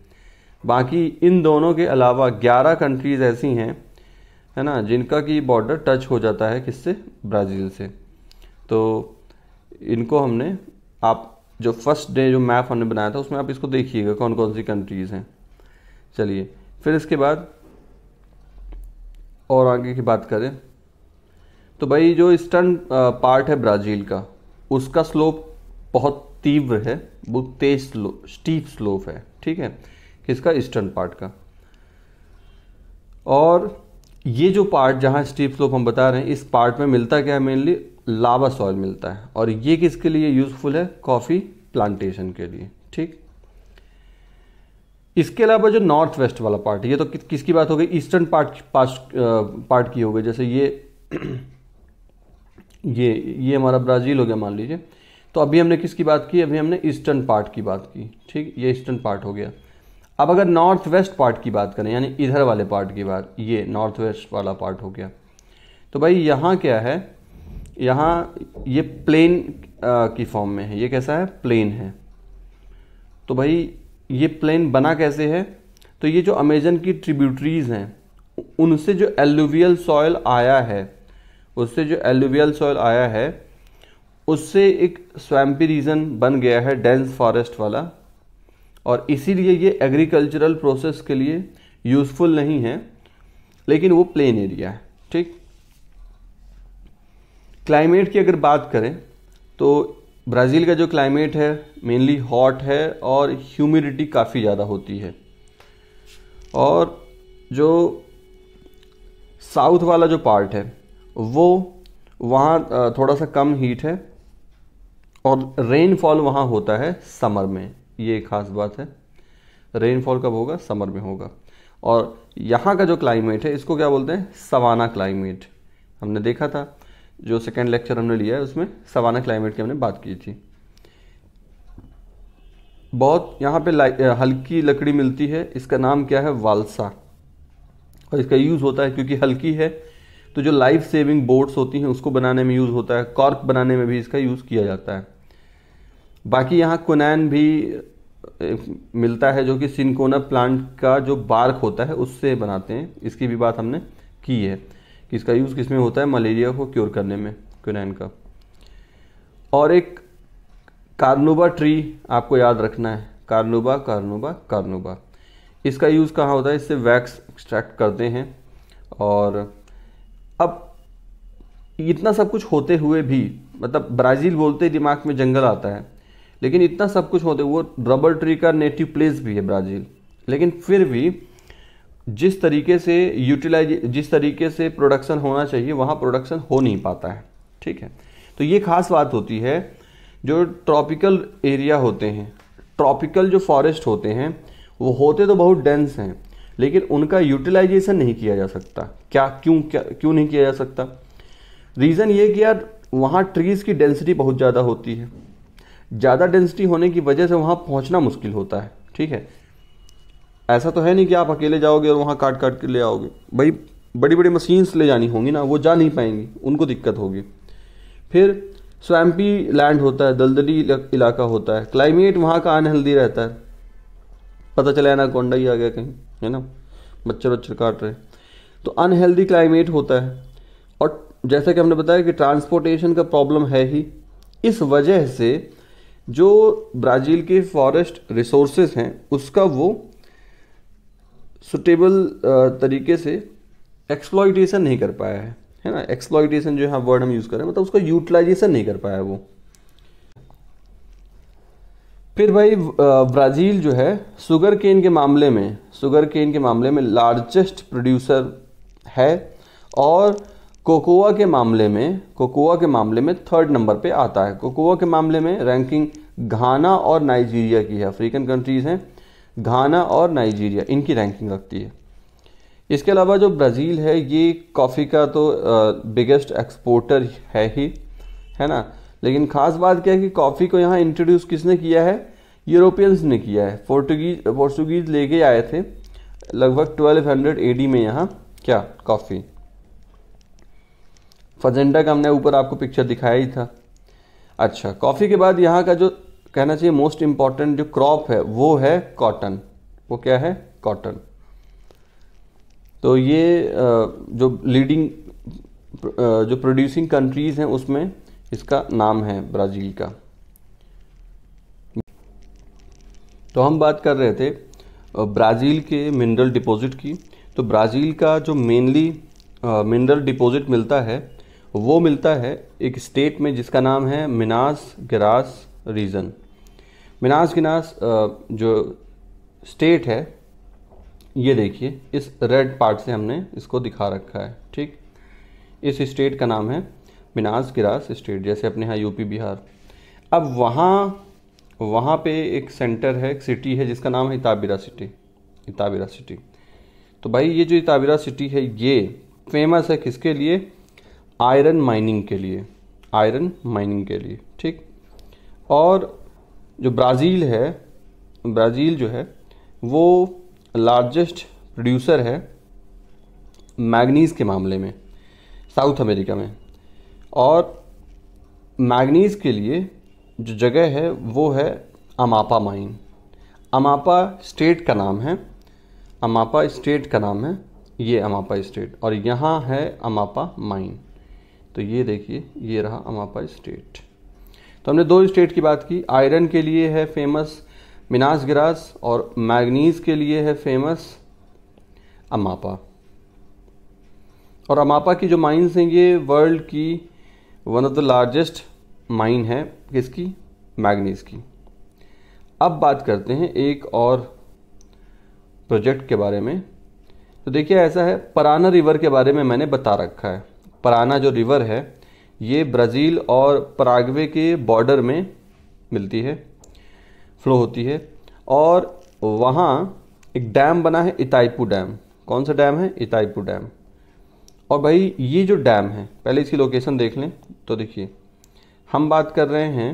बाकी इन दोनों के अलावा ग्यारह कंट्रीज़ ऐसी हैं है ना जिनका कि बॉर्डर टच हो जाता है किससे ब्राज़ील से तो इनको हमने आप जो फर्स्ट डे जो मैप हमने बनाया था उसमें आप इसको देखिएगा कौन कौन सी कंट्रीज़ हैं चलिए फिर इसके बाद और आगे की बात करें तो भाई जो ईस्टर्न पार्ट है ब्राज़ील का उसका स्लोप बहुत तीव्र है बहुत तेज स्लो स्टीप स्लोप है ठीक है किसका ईस्टर्न पार्ट का और ये जो पार्ट जहाँ स्टीप स्लोप हम बता रहे हैं इस पार्ट में मिलता क्या है मेनली लावा सॉइल मिलता है और ये किसके लिए यूज़फुल है कॉफ़ी प्लांटेशन के लिए ठीक इसके अलावा जो नॉर्थ वेस्ट वाला पार्ट है ये तो कि, किसकी बात हो गई ईस्टर्न पार्ट पार्ट की हो गई जैसे ये ये ये हमारा ब्राज़ील हो गया मान लीजिए तो अभी हमने किसकी बात की अभी हमने ईस्टर्न पार्ट की बात की ठीक ये ईस्टर्न पार्ट हो गया अब अगर नॉर्थ वेस्ट पार्ट की बात करें यानी इधर वाले पार्ट की बात ये नॉर्थ वेस्ट वाला पार्ट हो गया तो भाई यहाँ क्या है यहाँ ये प्लेन की फॉर्म में है ये कैसा है प्लेन है तो भाई ये प्लेन बना कैसे है तो ये जो अमेजन की ट्रिब्यूटरीज़ हैं उनसे जो एलुवियल सॉयल आया है उससे जो एलुवियल सॉइल आया है उससे एक स्वैम्पी रीजन बन गया है डेंस फॉरेस्ट वाला और इसीलिए ये एग्रीकल्चरल प्रोसेस के लिए यूज़फुल नहीं है लेकिन वो प्लेन एरिया है ठीक क्लाइमेट की अगर बात करें तो ब्राज़ील का जो क्लाइमेट है मेनली हॉट है और ह्यूमिडिटी काफ़ी ज़्यादा होती है और जो साउथ वाला जो पार्ट है वो वहाँ थोड़ा सा कम हीट है और रेनफॉल वहाँ होता है समर में ये खास बात है रेनफॉल कब होगा समर में होगा और यहाँ का जो क्लाइमेट है इसको क्या बोलते हैं सवाना क्लाइमेट हमने देखा था जो सेकेंड लेक्चर हमने लिया है उसमें सवाना क्लाइमेट की हमने बात की थी बहुत यहाँ पे हल्की लकड़ी मिलती है इसका नाम क्या है वालसा और इसका यूज़ होता है क्योंकि हल्की है तो जो लाइफ सेविंग बोट्स होती हैं उसको बनाने में यूज़ होता है कॉर्क बनाने में भी इसका यूज़ किया जाता है बाकी यहाँ कुनैन भी मिलता है जो कि सिनकोना प्लांट का जो बार्क होता है उससे बनाते हैं इसकी भी बात हमने की है कि इसका यूज़ किस में होता है मलेरिया को क्योर करने में कुनैन का और एक कार्नोबा ट्री आपको याद रखना है कार्नोबा कार्नोबा कार्नोबा इसका यूज़ कहाँ होता है इससे वैक्स एक्सट्रैक्ट करते हैं और अब इतना सब कुछ होते हुए भी मतलब ब्राज़ील बोलते दिमाग में जंगल आता है लेकिन इतना सब कुछ होते वो रबर ट्री का नेटिव प्लेस भी है ब्राज़ील लेकिन फिर भी जिस तरीके से यूटिलाइज जिस तरीके से प्रोडक्शन होना चाहिए वहाँ प्रोडक्शन हो नहीं पाता है ठीक है तो ये खास बात होती है जो ट्रॉपिकल एरिया होते हैं ट्रॉपिकल जो फॉरेस्ट होते हैं वो होते तो बहुत डेंस हैं लेकिन उनका यूटिलाइजेशन नहीं किया जा सकता क्या क्यों क्या क्यों नहीं किया जा सकता रीज़न ये कि यार वहाँ ट्रीज़ की डेंसिटी बहुत ज़्यादा होती है ज़्यादा डेंसिटी होने की वजह से वहाँ पहुँचना मुश्किल होता है ठीक है ऐसा तो है नहीं कि आप अकेले जाओगे और वहाँ काट काट के ले आओगे भाई बड़ी बड़ी मशीन्स ले जानी होंगी ना वो जा नहीं पाएंगी उनको दिक्कत होगी फिर स्वैम्पी लैंड होता है दलदली इलाका होता है क्लाइमेट वहाँ का अनहेल्दी रहता है पता चला कोंडा ही आ गया कहीं है ना मच्छर वच्छर काट रहे तो अनहेल्दी क्लाइमेट होता है और जैसा कि हमने बताया कि ट्रांसपोर्टेशन का प्रॉब्लम है ही इस वजह से जो ब्राज़ील के फॉरेस्ट रिसोर्सेज हैं उसका वो सुटेबल तरीके से एक्सप्लॉयटेशन नहीं कर पाया है है ना एक्सप्लॉयटेशन जो यहाँ वर्ड हम यूज़ करें मतलब उसका यूटिलाइजेशन नहीं कर पाया है वो फिर भाई ब्राज़ील जो है शुगर केन के मामले में शुगर केन के मामले में लार्जेस्ट प्रोड्यूसर है और कोकोआ के मामले में कोकोआ के मामले में थर्ड नंबर पे आता है कोकोआ के मामले में रैंकिंग घाना और नाइजीरिया की है अफ्रीकन कंट्रीज़ हैं घाना और नाइजीरिया इनकी रैंकिंग रखती है इसके अलावा जो ब्राज़ील है ये कॉफ़ी का तो बिगेस्ट एक्सपोर्टर है ही है ना लेकिन ख़ास बात क्या है कि कॉफ़ी को यहाँ इंट्रोड्यूस किसने किया है यूरोपियंस ने किया है पोर्टुगीज पोर्चुगीज लेके आए थे लगभग 1200 हंड्रेड में यहाँ क्या कॉफ़ी फजेंडा का हमने ऊपर आपको पिक्चर दिखाया ही था अच्छा कॉफ़ी के बाद यहाँ का जो कहना चाहिए मोस्ट इम्पॉर्टेंट जो क्रॉप है वो है कॉटन वो क्या है कॉटन तो ये जो लीडिंग जो प्रोड्यूसिंग कंट्रीज़ हैं उसमें इसका नाम है ब्राज़ील का तो हम बात कर रहे थे ब्राज़ील के मिनरल डिपॉजिट की तो ब्राज़ील का जो मेनली मिनरल डिपॉजिट मिलता है वो मिलता है एक स्टेट में जिसका नाम है मिनास गिरास रीजन मिनास गिनास जो स्टेट है ये देखिए इस रेड पार्ट से हमने इसको दिखा रखा है ठीक इस स्टेट का नाम है मिनाज गिरास स्टेट जैसे अपने यहाँ यूपी बिहार अब वहाँ वहाँ पे एक सेंटर है एक सिटी है जिसका नाम है इताबिरा सिटी इताबिरा सिटी तो भाई ये जो इताबिरा सिटी है ये फेमस है किसके लिए आयरन माइनिंग के लिए आयरन माइनिंग के लिए ठीक और जो ब्राज़ील है ब्राज़ील जो है वो लार्जेस्ट प्रोड्यूसर है मैग्नीज़ के मामले में साउथ अमेरिका में और मैगनीज़ के लिए जो जगह है वो है अमापा माइन अमापा स्टेट का नाम है अमापा स्टेट का नाम है ये अमापा स्टेट और यहाँ है अमापा माइन तो ये देखिए ये रहा अमापा स्टेट तो हमने दो स्टेट की बात की आयरन के लिए है फेमस मिनास ग्रास और मैगनीज के लिए है फेमस अमापा और अमापा की जो माइंस हैं ये वर्ल्ड की one of the largest mine है किसकी मैग्नीज की अब बात करते हैं एक और प्रोजेक्ट के बारे में तो देखिए ऐसा है पराना रिवर के बारे में मैंने बता रखा है पराना जो रिवर है ये ब्राज़ील और परागवे के बॉर्डर में मिलती है फ्लो होती है और वहाँ एक डैम बना है इताइपू डैम कौन सा डैम है इताइपू डैम और भाई ये जो डैम है पहले इसकी लोकेशन देख लें तो देखिए हम बात कर रहे हैं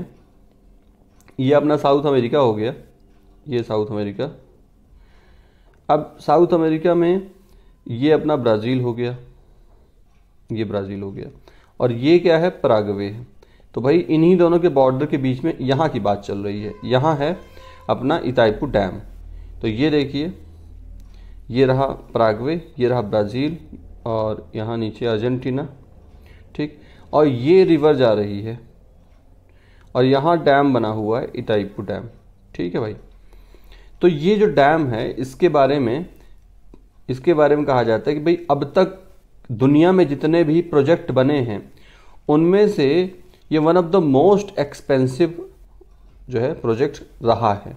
ये अपना साउथ अमेरिका हो गया ये साउथ अमेरिका अब साउथ अमेरिका में ये अपना ब्राज़ील हो गया ये ब्राज़ील हो गया और ये क्या है प्रागवे है तो भाई इन्हीं दोनों के बॉर्डर के बीच में यहाँ की बात चल रही है यहाँ है अपना इताइपू डैम तो ये देखिए ये रहा प्रागवे ये रहा ब्राज़ील और यहाँ नीचे अर्जेंटीना ठीक और ये रिवर जा रही है और यहाँ डैम बना हुआ है इटाइपू डैम ठीक है भाई तो ये जो डैम है इसके बारे में इसके बारे में कहा जाता है कि भाई अब तक दुनिया में जितने भी प्रोजेक्ट बने हैं उनमें से ये one of the most expensive जो है प्रोजेक्ट रहा है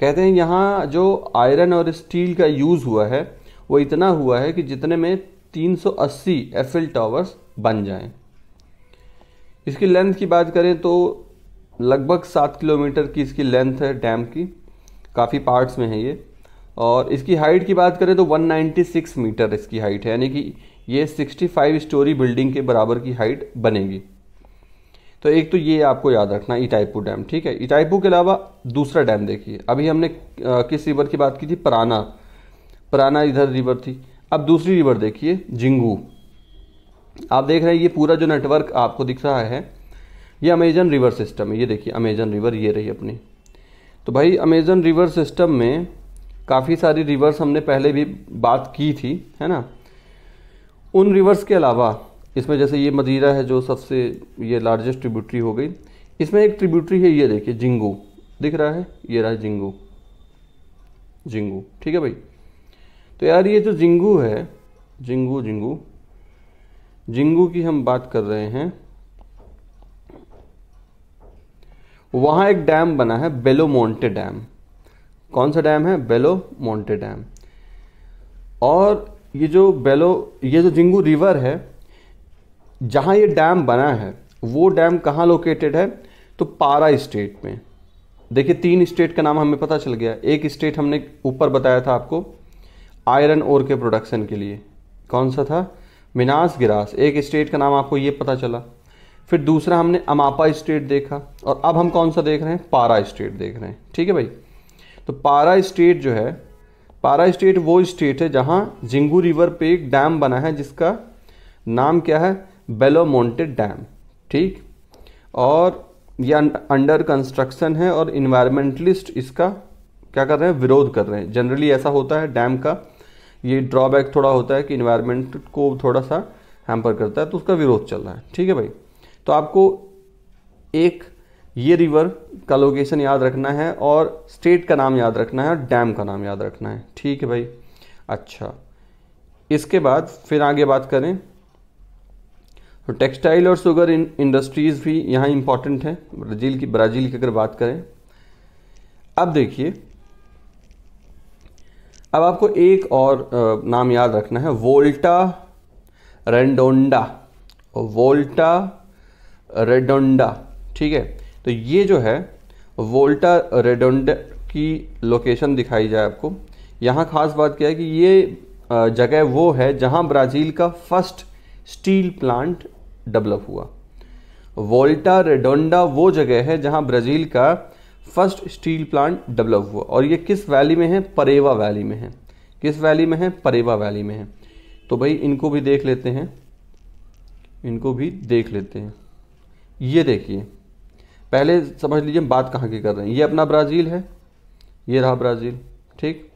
कहते हैं यहाँ जो आयरन और स्टील का यूज़ हुआ है वो इतना हुआ है कि जितने में 380 एफिल टावर्स बन जाएं। इसकी लेंथ की बात करें तो लगभग सात किलोमीटर की इसकी लेंथ है डैम की काफ़ी पार्ट्स में है ये और इसकी हाइट की बात करें तो 196 मीटर इसकी हाइट है यानी कि ये 65 स्टोरी बिल्डिंग के बराबर की हाइट बनेगी तो एक तो ये आपको याद रखना इटाइपू डैम ठीक है इटाइपू के अलावा दूसरा डैम देखिए अभी हमने किस रिवर की बात की थी पराना पुराना इधर रिवर थी अब दूसरी रिवर देखिए जिंगू आप देख रहे हैं ये पूरा जो नेटवर्क आपको दिख रहा है ये अमेजन रिवर सिस्टम है ये देखिए अमेजन रिवर ये रही अपनी तो भाई अमेजन रिवर सिस्टम में काफ़ी सारी रिवर्स हमने पहले भी बात की थी है ना उन रिवर्स के अलावा इसमें जैसे ये मदीरा है जो सबसे ये लार्जेस्ट ट्रिब्यूटरी हो गई इसमें एक ट्रिब्यूटरी है ये देखिए जिंगू दिख रहा है ये रहा है जिंगू जिंगू ठीक है भाई तो यार ये जो जिंगू है जिंगू जिंगू जिंगू की हम बात कर रहे हैं वहां एक डैम बना है बेलो मोंटे डैम कौन सा डैम है बेलो मोंटे डैम और ये जो बेलो ये जो जिंगू रिवर है जहां ये डैम बना है वो डैम कहाँ लोकेटेड है तो पारा स्टेट में देखिए तीन स्टेट का नाम हमें पता चल गया एक स्टेट हमने ऊपर बताया था आपको आयरन ओर के प्रोडक्शन के लिए कौन सा था मिनास गिरास एक स्टेट का नाम आपको ये पता चला फिर दूसरा हमने अमापा स्टेट देखा और अब हम कौन सा देख रहे हैं पारा स्टेट देख रहे हैं ठीक है भाई तो पारा स्टेट जो है पारा स्टेट वो स्टेट है जहाँ जिंगू रिवर पे एक डैम बना है जिसका नाम क्या है बेलो मोन्टेड डैम ठीक और यह अं-, अंडर कंस्ट्रक्शन है और इन्वायरमेंटलिस्ट इसका क्या कर रहे हैं विरोध कर रहे हैं जनरली ऐसा होता है डैम का ये ड्रॉबैक थोड़ा होता है कि इन्वायरमेंट को थोड़ा सा हैम्पर करता है तो उसका विरोध चल रहा है ठीक है भाई तो आपको एक ये रिवर का लोकेशन याद रखना है और स्टेट का नाम याद रखना है और डैम का नाम याद रखना है ठीक है भाई अच्छा इसके बाद फिर आगे बात करें तो टेक्सटाइल और शुगर इंडस्ट्रीज़ भी यहाँ इंपॉर्टेंट है ब्राज़ील की ब्राज़ील की अगर बात करें अब देखिए अब आपको एक और नाम याद रखना है वोल्टा रेंडोंडा वोल्टा रेडोंडा ठीक है तो ये जो है वोल्टा रेडोंडा की लोकेशन दिखाई जाए आपको यहाँ खास बात क्या है कि ये जगह वो है जहाँ ब्राज़ील का फर्स्ट स्टील प्लांट डेवलप हुआ वोल्टा रेडोंडा वो जगह है जहाँ ब्राज़ील का फर्स्ट स्टील प्लांट डेवलप हुआ और ये किस वैली में है परेवा वैली में है किस वैली में है परेवा वैली में है तो भाई इनको भी देख लेते हैं इनको भी देख लेते हैं ये देखिए पहले समझ लीजिए हम बात कहाँ की कर रहे हैं ये अपना ब्राज़ील है ये रहा ब्राज़ील ठीक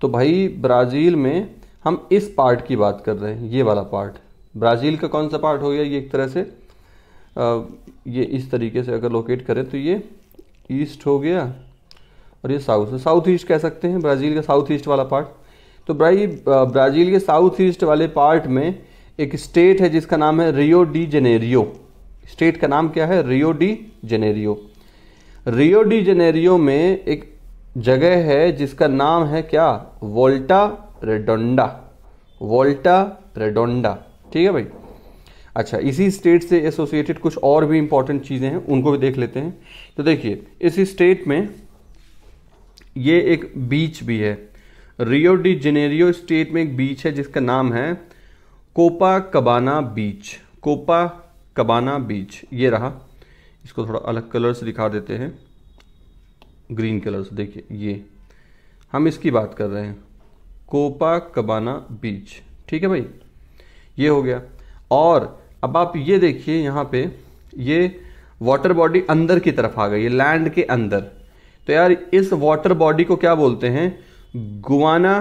तो भाई ब्राज़ील में हम इस पार्ट की बात कर रहे हैं ये वाला पार्ट ब्राज़ील का कौन सा पार्ट हो गया ये एक तरह से आ, ये इस तरीके से अगर लोकेट करें तो ये ईस्ट हो गया और ये साउथ साउथ ईस्ट कह सकते हैं ब्राज़ील का साउथ ईस्ट वाला पार्ट तो भाई ब्राज़ील के साउथ ईस्ट वाले पार्ट में एक स्टेट है जिसका नाम है रियो डी जेनेरियो स्टेट का नाम क्या है Rio de Janeiro Rio de Janeiro में एक जगह है जिसका नाम है क्या वोल्टा रेडोंडा वोल्टा रेडोंडा ठीक है भाई अच्छा इसी स्टेट से एसोसिएटेड कुछ और भी इंपॉर्टेंट चीज़ें हैं उनको भी देख लेते हैं तो देखिए इस स्टेट में ये एक बीच भी है रियो डी जेनेरियो स्टेट में एक बीच है जिसका नाम है कोपा कबाना बीच कोपा कबाना बीच ये रहा इसको थोड़ा अलग कलर्स दिखा देते हैं ग्रीन कलर से देखिए ये हम इसकी बात कर रहे हैं कोपा कबाना बीच ठीक है भाई ये हो गया और अब आप ये देखिए यहाँ पे ये वाटर बॉडी अंदर की तरफ आ गई है लैंड के अंदर तो यार इस वाटर बॉडी को क्या बोलते हैं गुआना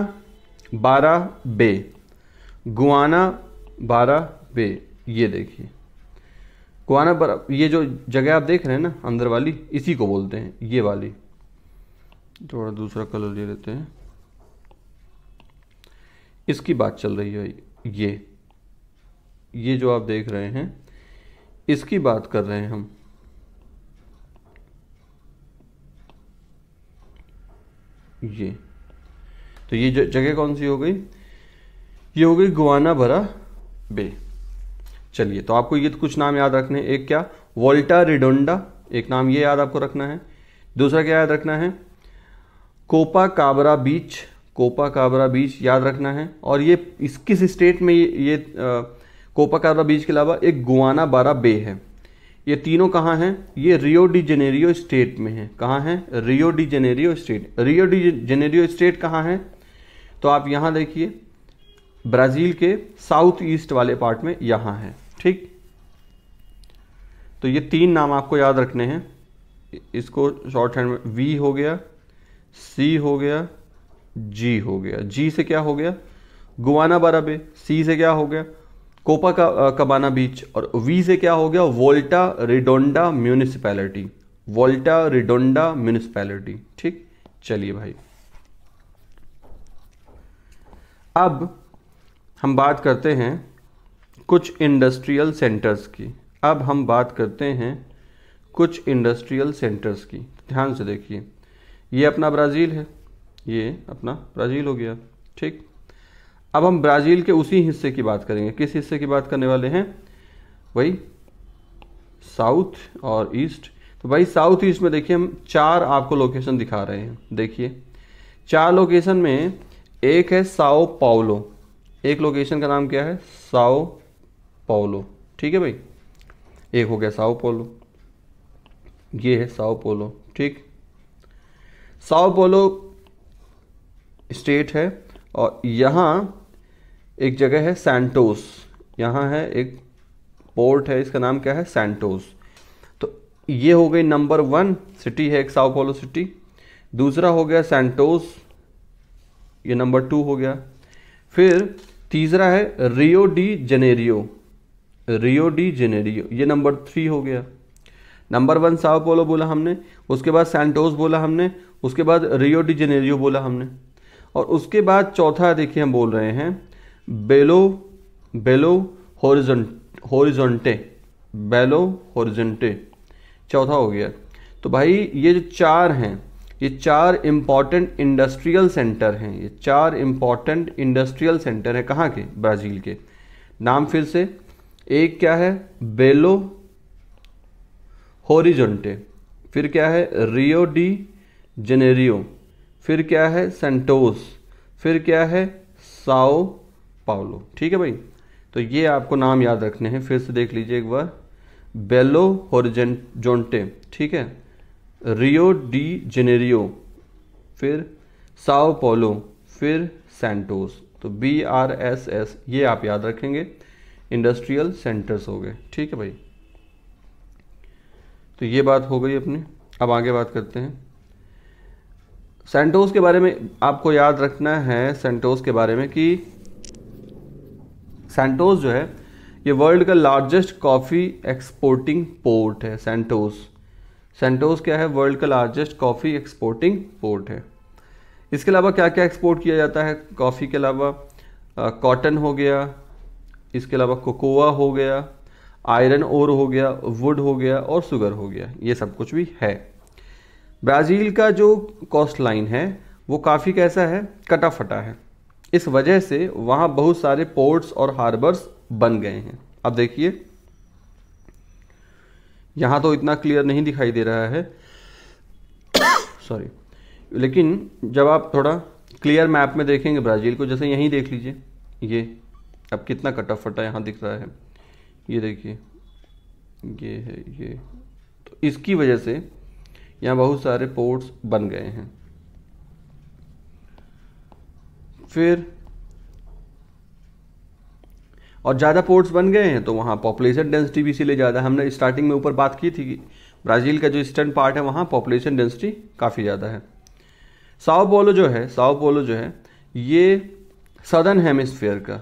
बारा बे गुआना बारा बे ये देखिए गुआना बारा ये जो जगह आप देख रहे हैं ना अंदर वाली इसी को बोलते हैं ये वाली थोड़ा दूसरा कलर ले लेते हैं इसकी बात चल रही है ये ये जो आप देख रहे हैं इसकी बात कर रहे हैं हम ये तो ये जगह कौन सी हो गई ये हो गई गुआना भरा बे चलिए तो आपको ये तो कुछ नाम याद रखने एक क्या वोल्टा रिडोंडा एक नाम ये याद आपको रखना है दूसरा क्या याद रखना है Copacabana beach Copacabana beach याद रखना है और ये इस किस स्टेट में ये, ये आ, कोपाकारा बीच के अलावा एक गुआना बारा बे है ये तीनों कहाँ हैं ये रियो डी जेनेरियो स्टेट में है कहाँ हैं Rio de Janeiro state Rio de Janeiro state कहाँ है तो आप यहाँ देखिए ब्राज़ील के साउथ ईस्ट वाले पार्ट में यहाँ है ठीक तो ये तीन नाम आपको याद रखने हैं इसको शॉर्ट हैंड में वी हो गया सी हो गया जी हो गया जी से क्या हो गया गुआना बारा बे सी से क्या हो गया कोपा का कबाना बीच और वी से क्या हो गया वोल्टा रिडोंडा म्यूनिसपैलिटी वोल्टा रिडोंडा म्यूनिसपैलिटी ठीक चलिए भाई अब हम बात करते हैं कुछ इंडस्ट्रियल सेंटर्स की अब हम बात करते हैं कुछ इंडस्ट्रियल सेंटर्स की ध्यान से देखिए ये अपना ब्राज़ील है ये अपना ब्राज़ील हो गया ठीक अब हम ब्राज़ील के उसी हिस्से की बात करेंगे किस हिस्से की बात करने वाले हैं वही साउथ और ईस्ट तो भाई साउथ ईस्ट में देखिए हम चार आपको लोकेशन दिखा रहे हैं देखिए चार लोकेशन में एक है साओ पाउलो एक लोकेशन का नाम क्या है साओ पाओलो ठीक है भाई एक हो गया साओ पोलो ये है साओ पोलो ठीक साओ पोलो स्टेट है और यहाँ एक जगह है सैंटोस यहाँ है एक पोर्ट है इसका नाम क्या है सैंटोस तो ये हो गई नंबर वन सिटी है एक साउथ पोलो सिटी दूसरा हो गया सैंटोस ये नंबर टू हो गया फिर तीसरा है Rio de Janeiro Rio de Janeiro ये नंबर थ्री हो गया नंबर वन साउथ पोलो बोला हमने उसके बाद सैंटोस बोला हमने उसके बाद रियो डी जेनेरियो बोला हमने और उसके बाद चौथा देखिए हम बोल रहे हैं बेलो बेलो हॉरिजन हॉरिजोंटे बेलो हॉरिजेंटे चौथा हो गया तो भाई ये जो चार हैं ये चार इम्पॉर्टेंट इंडस्ट्रियल सेंटर हैं ये चार इम्पॉर्टेंट इंडस्ट्रियल सेंटर हैं कहाँ के ब्राज़ील के नाम फिर से एक क्या है बेलो होरिजोंटे फिर क्या है रियो डी जेनेरियो फिर क्या है सेंटोस फिर क्या है साओ पाओलो ठीक है भाई तो ये आपको नाम याद रखने हैं फिर से देख लीजिए एक बार बेलो होरिजें जोटे ठीक है रियो डी जेनेरियो फिर साओ पोलो फिर सेंटोस तो बी आर एस एस ये आप याद रखेंगे इंडस्ट्रियल सेंटर्स हो गए ठीक है भाई तो ये बात हो गई अपनी अब आगे बात करते हैं सेंटोस के बारे में आपको याद रखना है सेंटोस के बारे में कि सेंटोस जो है ये वर्ल्ड का लार्जेस्ट कॉफ़ी एक्सपोर्टिंग पोर्ट है सेंटोस सेंटोस क्या है वर्ल्ड का लार्जेस्ट कॉफ़ी एक्सपोर्टिंग पोर्ट है इसके अलावा क्या क्या एक्सपोर्ट किया जाता है कॉफ़ी के अलावा कॉटन हो गया इसके अलावा कोकोआ हो गया आयरन ओर हो गया वुड हो गया और शुगर हो गया ये सब कुछ भी है ब्राज़ील का जो कोस्ट लाइन है वो काफ़ी कैसा है कटा फटा है इस वजह से वहाँ बहुत सारे पोर्ट्स और हार्बर्स बन गए हैं अब देखिए यहाँ तो इतना क्लियर नहीं दिखाई दे रहा है सॉरी लेकिन जब आप थोड़ा क्लियर मैप में देखेंगे ब्राज़ील को जैसे यहीं देख लीजिए ये अब कितना कटा फटा यहाँ दिख रहा है ये देखिए ये है ये तो इसकी वजह से यहाँ बहुत सारे पोर्ट्स बन गए हैं फिर और ज़्यादा पोर्ट्स बन गए हैं तो वहाँ पॉपुलेशन डेंसिटी भी इसीलिए ज़्यादा है हमने स्टार्टिंग में ऊपर बात की थी कि ब्राज़ील का जो ईस्टर्न पार्ट है वहाँ पॉपुलेशन डेंसिटी काफ़ी ज़्यादा है साओ पोलो जो है साओ पोलो जो है ये सदर्न हेमिसफेयर का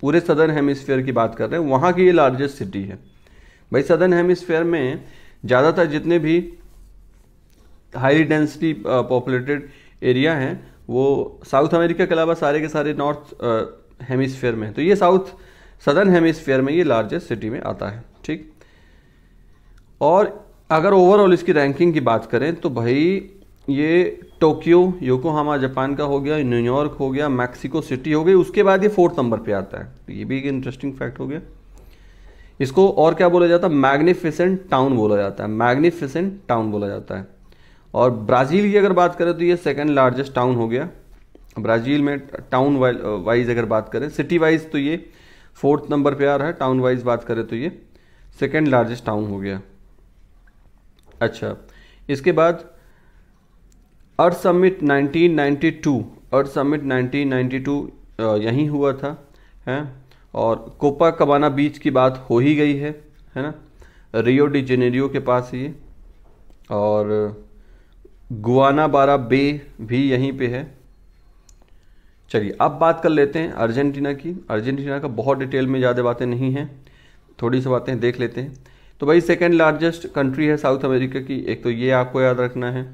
पूरे सदर्न हेमिसफेयर की बात कर रहे हैं वहाँ की ये लार्जेस्ट सिटी है भाई सदर्न हेमिसफेयर में ज़्यादातर जितने भी हाईली डेंसिटी पॉपुलेटेड एरिया हैं वो साउथ अमेरिका के अलावा सारे के सारे नॉर्थ हेमिसफेयर uh, में तो ये साउथ सदर्न हेमिसफेयर में ये लार्जेस्ट सिटी में आता है ठीक और अगर ओवरऑल इसकी रैंकिंग की बात करें तो भाई ये टोक्यो योकोहामा जापान का हो गया न्यूयॉर्क हो गया मैक्सिको सिटी हो गई उसके बाद ये फोर्थ नंबर पे आता है तो ये भी एक इंटरेस्टिंग फैक्ट हो गया इसको और क्या बोला जाता है मैग्निफिसेंट टाउन बोला जाता है मैग्निफिसेंट टाउन बोला जाता है और ब्राज़ील की अगर बात करें तो ये सेकेंड लार्जेस्ट टाउन हो गया ब्राज़ील में टाउन वाइज अगर बात करें सिटी वाइज तो ये फोर्थ नंबर पे आ रहा है टाउन वाइज बात करें तो ये सेकेंड लार्जेस्ट टाउन हो गया अच्छा इसके बाद अर्थ समिट 1992 अर्थ समिट 1992 यहीं हुआ था है और कोपा कबाना बीच की बात हो ही गई है है ना रियो डी जेनेरियो के पास ये और गुआना बारा बे भी यहीं पे है चलिए अब बात कर लेते हैं अर्जेंटीना की अर्जेंटीना का बहुत डिटेल में ज़्यादा बातें नहीं हैं थोड़ी सी बातें देख लेते हैं तो भाई सेकेंड लार्जेस्ट कंट्री है साउथ अमेरिका की एक तो ये आपको याद रखना है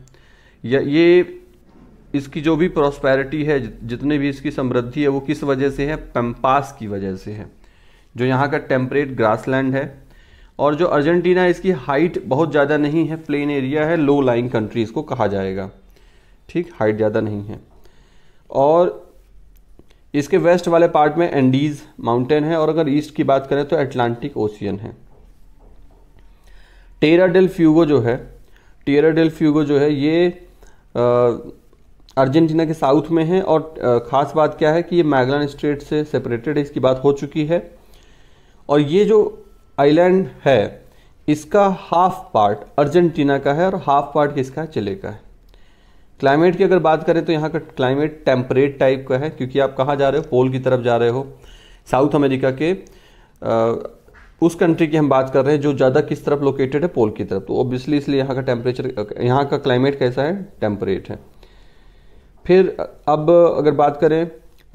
या ये इसकी जो भी प्रॉस्पैरिटी है जितने भी इसकी समृद्धि है वो किस वजह से है पम्पास की वजह से है जो यहाँ का टेम्परेट ग्रासलैंड है और जो अर्जेंटीना इसकी हाइट बहुत ज़्यादा नहीं है प्लेन एरिया है लो लाइंग कंट्री इसको कहा जाएगा ठीक हाइट ज़्यादा नहीं है और इसके वेस्ट वाले पार्ट में एंडीज़ माउंटेन है और अगर ईस्ट की बात करें तो एटलांटिक ओशियन है टेरा डेल फ्यूगो जो है टेरा डेल फ्यूगो जो है ये अर्जेंटीना के साउथ में है और आ, खास बात क्या है कि ये मैगलान स्ट्रेट से सेपरेटेड है इसकी बात हो चुकी है और ये जो आइलैंड है इसका हाफ पार्ट अर्जेंटीना का है और हाफ पार्ट किसका है चिले का है क्लाइमेट की अगर बात करें तो यहाँ का क्लाइमेट टेम्परेट टाइप का है क्योंकि आप कहाँ जा रहे हो पोल की तरफ जा रहे हो साउथ अमेरिका के आ, उस कंट्री की हम बात कर रहे हैं जो ज़्यादा किस तरफ लोकेटेड है पोल की तरफ तो ऑब्वियसली इसलिए यहाँ का टेम्परेचर यहाँ का क्लाइमेट कैसा है टेम्परेट है फिर अब अगर बात करें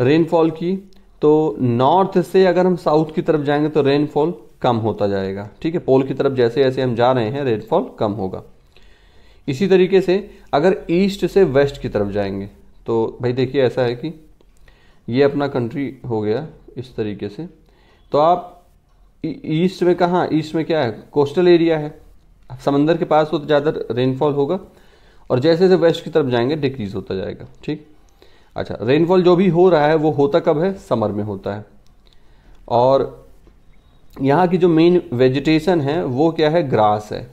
रेनफॉल की तो नॉर्थ से अगर हम साउथ की तरफ जाएंगे तो रेनफॉल कम होता जाएगा ठीक है पोल की तरफ जैसे जैसे हम जा रहे हैं रेनफॉल कम होगा इसी तरीके से अगर ईस्ट से वेस्ट की तरफ जाएंगे तो भाई देखिए ऐसा है कि ये अपना कंट्री हो गया इस तरीके से तो आप ईस्ट में कहाँ ईस्ट में क्या है कोस्टल एरिया है समंदर के पास हो तो ज़्यादा रेनफॉल होगा और जैसे जैसे वेस्ट की तरफ जाएंगे डिक्रीज होता जाएगा ठीक अच्छा रेनफॉल जो भी हो रहा है वो होता कब है समर में होता है और यहाँ की जो मेन वेजिटेशन है वो क्या है ग्रास है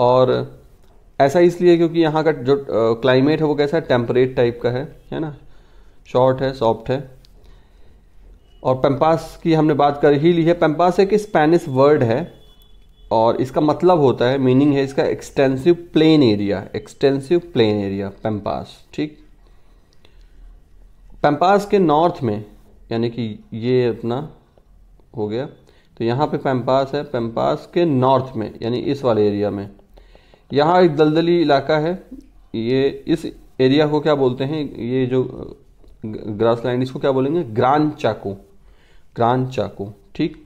और ऐसा इसलिए क्योंकि यहाँ का जो क्लाइमेट है वो कैसा है टेम्परेट टाइप का है है ना शॉर्ट है सॉफ्ट है और पेम्पास की हमने बात कर ही ली है पेम्पास एक स्पेनिश वर्ड है और इसका मतलब होता है मीनिंग है इसका extensive plain area extensive plain area Pampas ठीक पेम्पास के नॉर्थ में यानी कि ये अपना हो गया तो यहाँ पे पैम्पास है पेम्पास के नॉर्थ में यानी इस वाले एरिया में यहाँ एक दलदली इलाका है ये इस एरिया को क्या बोलते हैं ये जो ग्रास लैंड इसको क्या बोलेंगे ग्रान चाको ग्रान चाको ठीक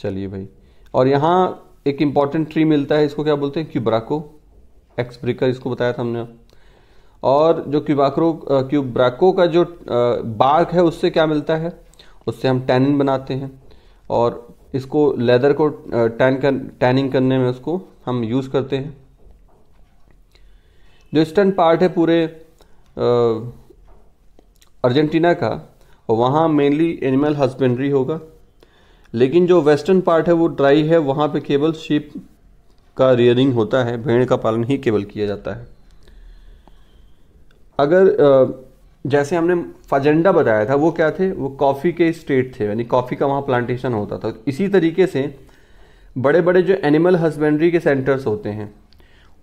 चलिए भाई और यहाँ एक इम्पॉर्टेंट ट्री मिलता है इसको क्या बोलते हैं क्यूब्राको एक्सब्रिकर इसको बताया था हमने और जो क्यूबाक्रो क्यूब्राको का जो बार्क है उससे क्या मिलता है उससे हम टैनिन बनाते हैं और इसको लेदर को टैन कर टैनिंग करने में उसको हम यूज़ करते हैं जो ईस्टर्न पार्ट है पूरे अर्जेंटीना का वहाँ मेनली एनिमल हस्बेंड्री होगा लेकिन जो वेस्टर्न पार्ट है वो ड्राई है वहाँ पे केवल शीप का रियरिंग होता है भेड़ का पालन ही केवल किया जाता है अगर जैसे हमने फजेंडा बताया था वो क्या थे वो कॉफ़ी के स्टेट थे यानी कॉफ़ी का वहाँ प्लांटेशन होता था इसी तरीके से बड़े बड़े जो एनिमल हस्बेंड्री के सेंटर्स होते हैं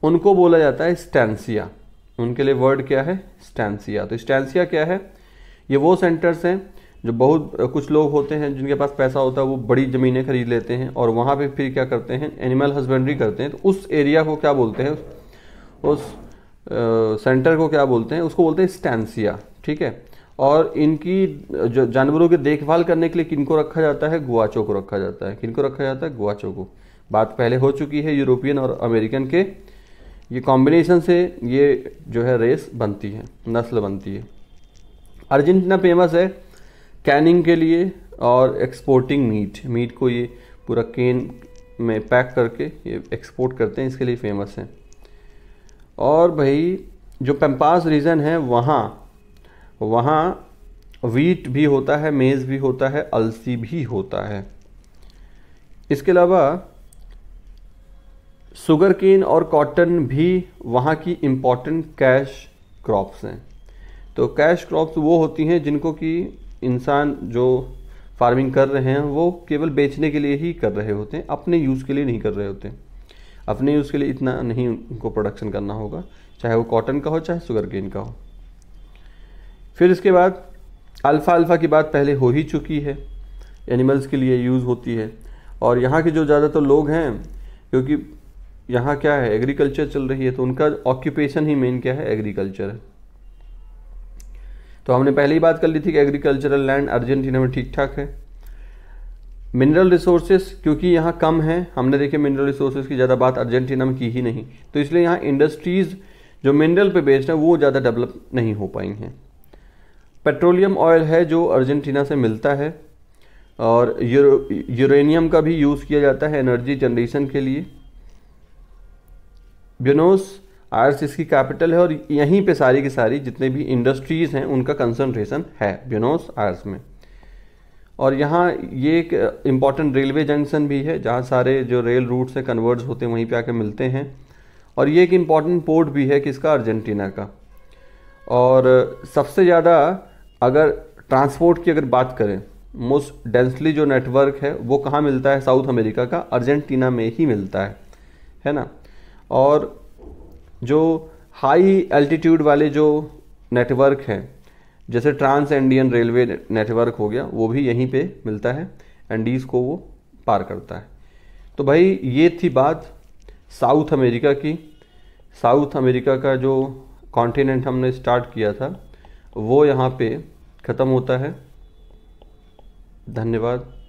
उनको बोला जाता है स्टैंसिया उनके लिए वर्ड क्या है स्टैंसिया तो स्टैंसिया क्या है ये वो सेंटर्स हैं जो बहुत कुछ लोग होते हैं जिनके पास पैसा होता है वो बड़ी ज़मीनें खरीद लेते हैं और वहाँ पे फिर क्या करते हैं एनिमल हस्बेंड्री करते हैं तो उस एरिया को क्या बोलते हैं उस, सेंटर को क्या बोलते हैं उसको बोलते हैं स्टैंसिया ठीक है और इनकी जानवरों की देखभाल करने के लिए किनको रखा जाता है गुआचो को रखा जाता है किनको रखा जाता है गुआचो को बात पहले हो चुकी है यूरोपियन और अमेरिकन के ये कॉम्बिनेशन से ये जो है रेस बनती है नस्ल बनती है अर्जेंटीना फेमस है कैनिंग के लिए और एक्सपोर्टिंग मीट मीट को ये पूरा केन में पैक करके ये एक्सपोर्ट करते हैं इसके लिए फेमस है और भाई जो पेम्पास रीजन है वहाँ वहाँ वीट भी होता है मेज़ भी होता है अलसी भी होता है इसके अलावा शुगर केन और कॉटन भी वहाँ की इम्पॉर्टेंट कैश क्रॉप्स हैं तो कैश क्रॉप्स वो होती हैं जिनको कि इंसान जो फार्मिंग कर रहे हैं वो केवल बेचने के लिए ही कर रहे होते हैं अपने यूज़ के लिए नहीं कर रहे होते अपने यूज़ के लिए इतना नहीं उनको प्रोडक्शन करना होगा चाहे वो कॉटन का हो चाहे शुगर केन का हो फिर इसके बाद अल्फ़ा अल्फ़ा की बात पहले हो ही चुकी है एनिमल्स के लिए यूज़ होती है और यहाँ के जो ज़्यादातर तो लोग हैं क्योंकि यहाँ क्या है एग्रीकल्चर चल रही है तो उनका ऑक्यूपेशन ही मेन क्या है एग्रीकल्चर है तो हमने पहले ही बात कर ली थी कि एग्रीकल्चरल लैंड अर्जेंटीना में ठीक ठाक है मिनरल रिसोर्सेस क्योंकि यहाँ कम है हमने देखे मिनरल रिसोर्सेज की ज़्यादा बात अर्जेंटीना में की ही नहीं तो इसलिए यहाँ इंडस्ट्रीज़ जो मिनरल पे बेस्ड हैं वो ज़्यादा डेवलप नहीं हो पाई हैं पेट्रोलियम ऑयल है जो अर्जेंटीना से मिलता है और यूरेनियम का भी यूज़ किया जाता है एनर्जी जनरेशन के लिए ब्यूनोस आयर्स इसकी कैपिटल है और यहीं पे सारी की सारी जितने भी इंडस्ट्रीज़ हैं उनका कंसंट्रेशन है ब्यूनोस आयर्स में और यहाँ ये एक इम्पॉर्टेंट रेलवे जंक्शन भी है जहाँ सारे जो रेल रूट से कन्वर्ट्स होते हैं वहीं पे आके मिलते हैं और ये एक इम्पॉर्टेंट पोर्ट भी है किसका अर्जेंटीना का और सबसे ज़्यादा अगर ट्रांसपोर्ट की अगर बात करें मोस्ट डेंसली जो नेटवर्क है वो कहाँ मिलता है साउथ अमेरिका का अर्जेंटीना में ही मिलता है है ना और जो हाई एल्टीट्यूड वाले जो नेटवर्क हैं जैसे ट्रांस इंडियन रेलवे नेटवर्क हो गया वो भी यहीं पे मिलता है एंडीज़ को वो पार करता है तो भाई ये थी बात साउथ अमेरिका की साउथ अमेरिका का जो कॉन्टिनेंट हमने स्टार्ट किया था वो यहाँ पे ख़त्म होता है धन्यवाद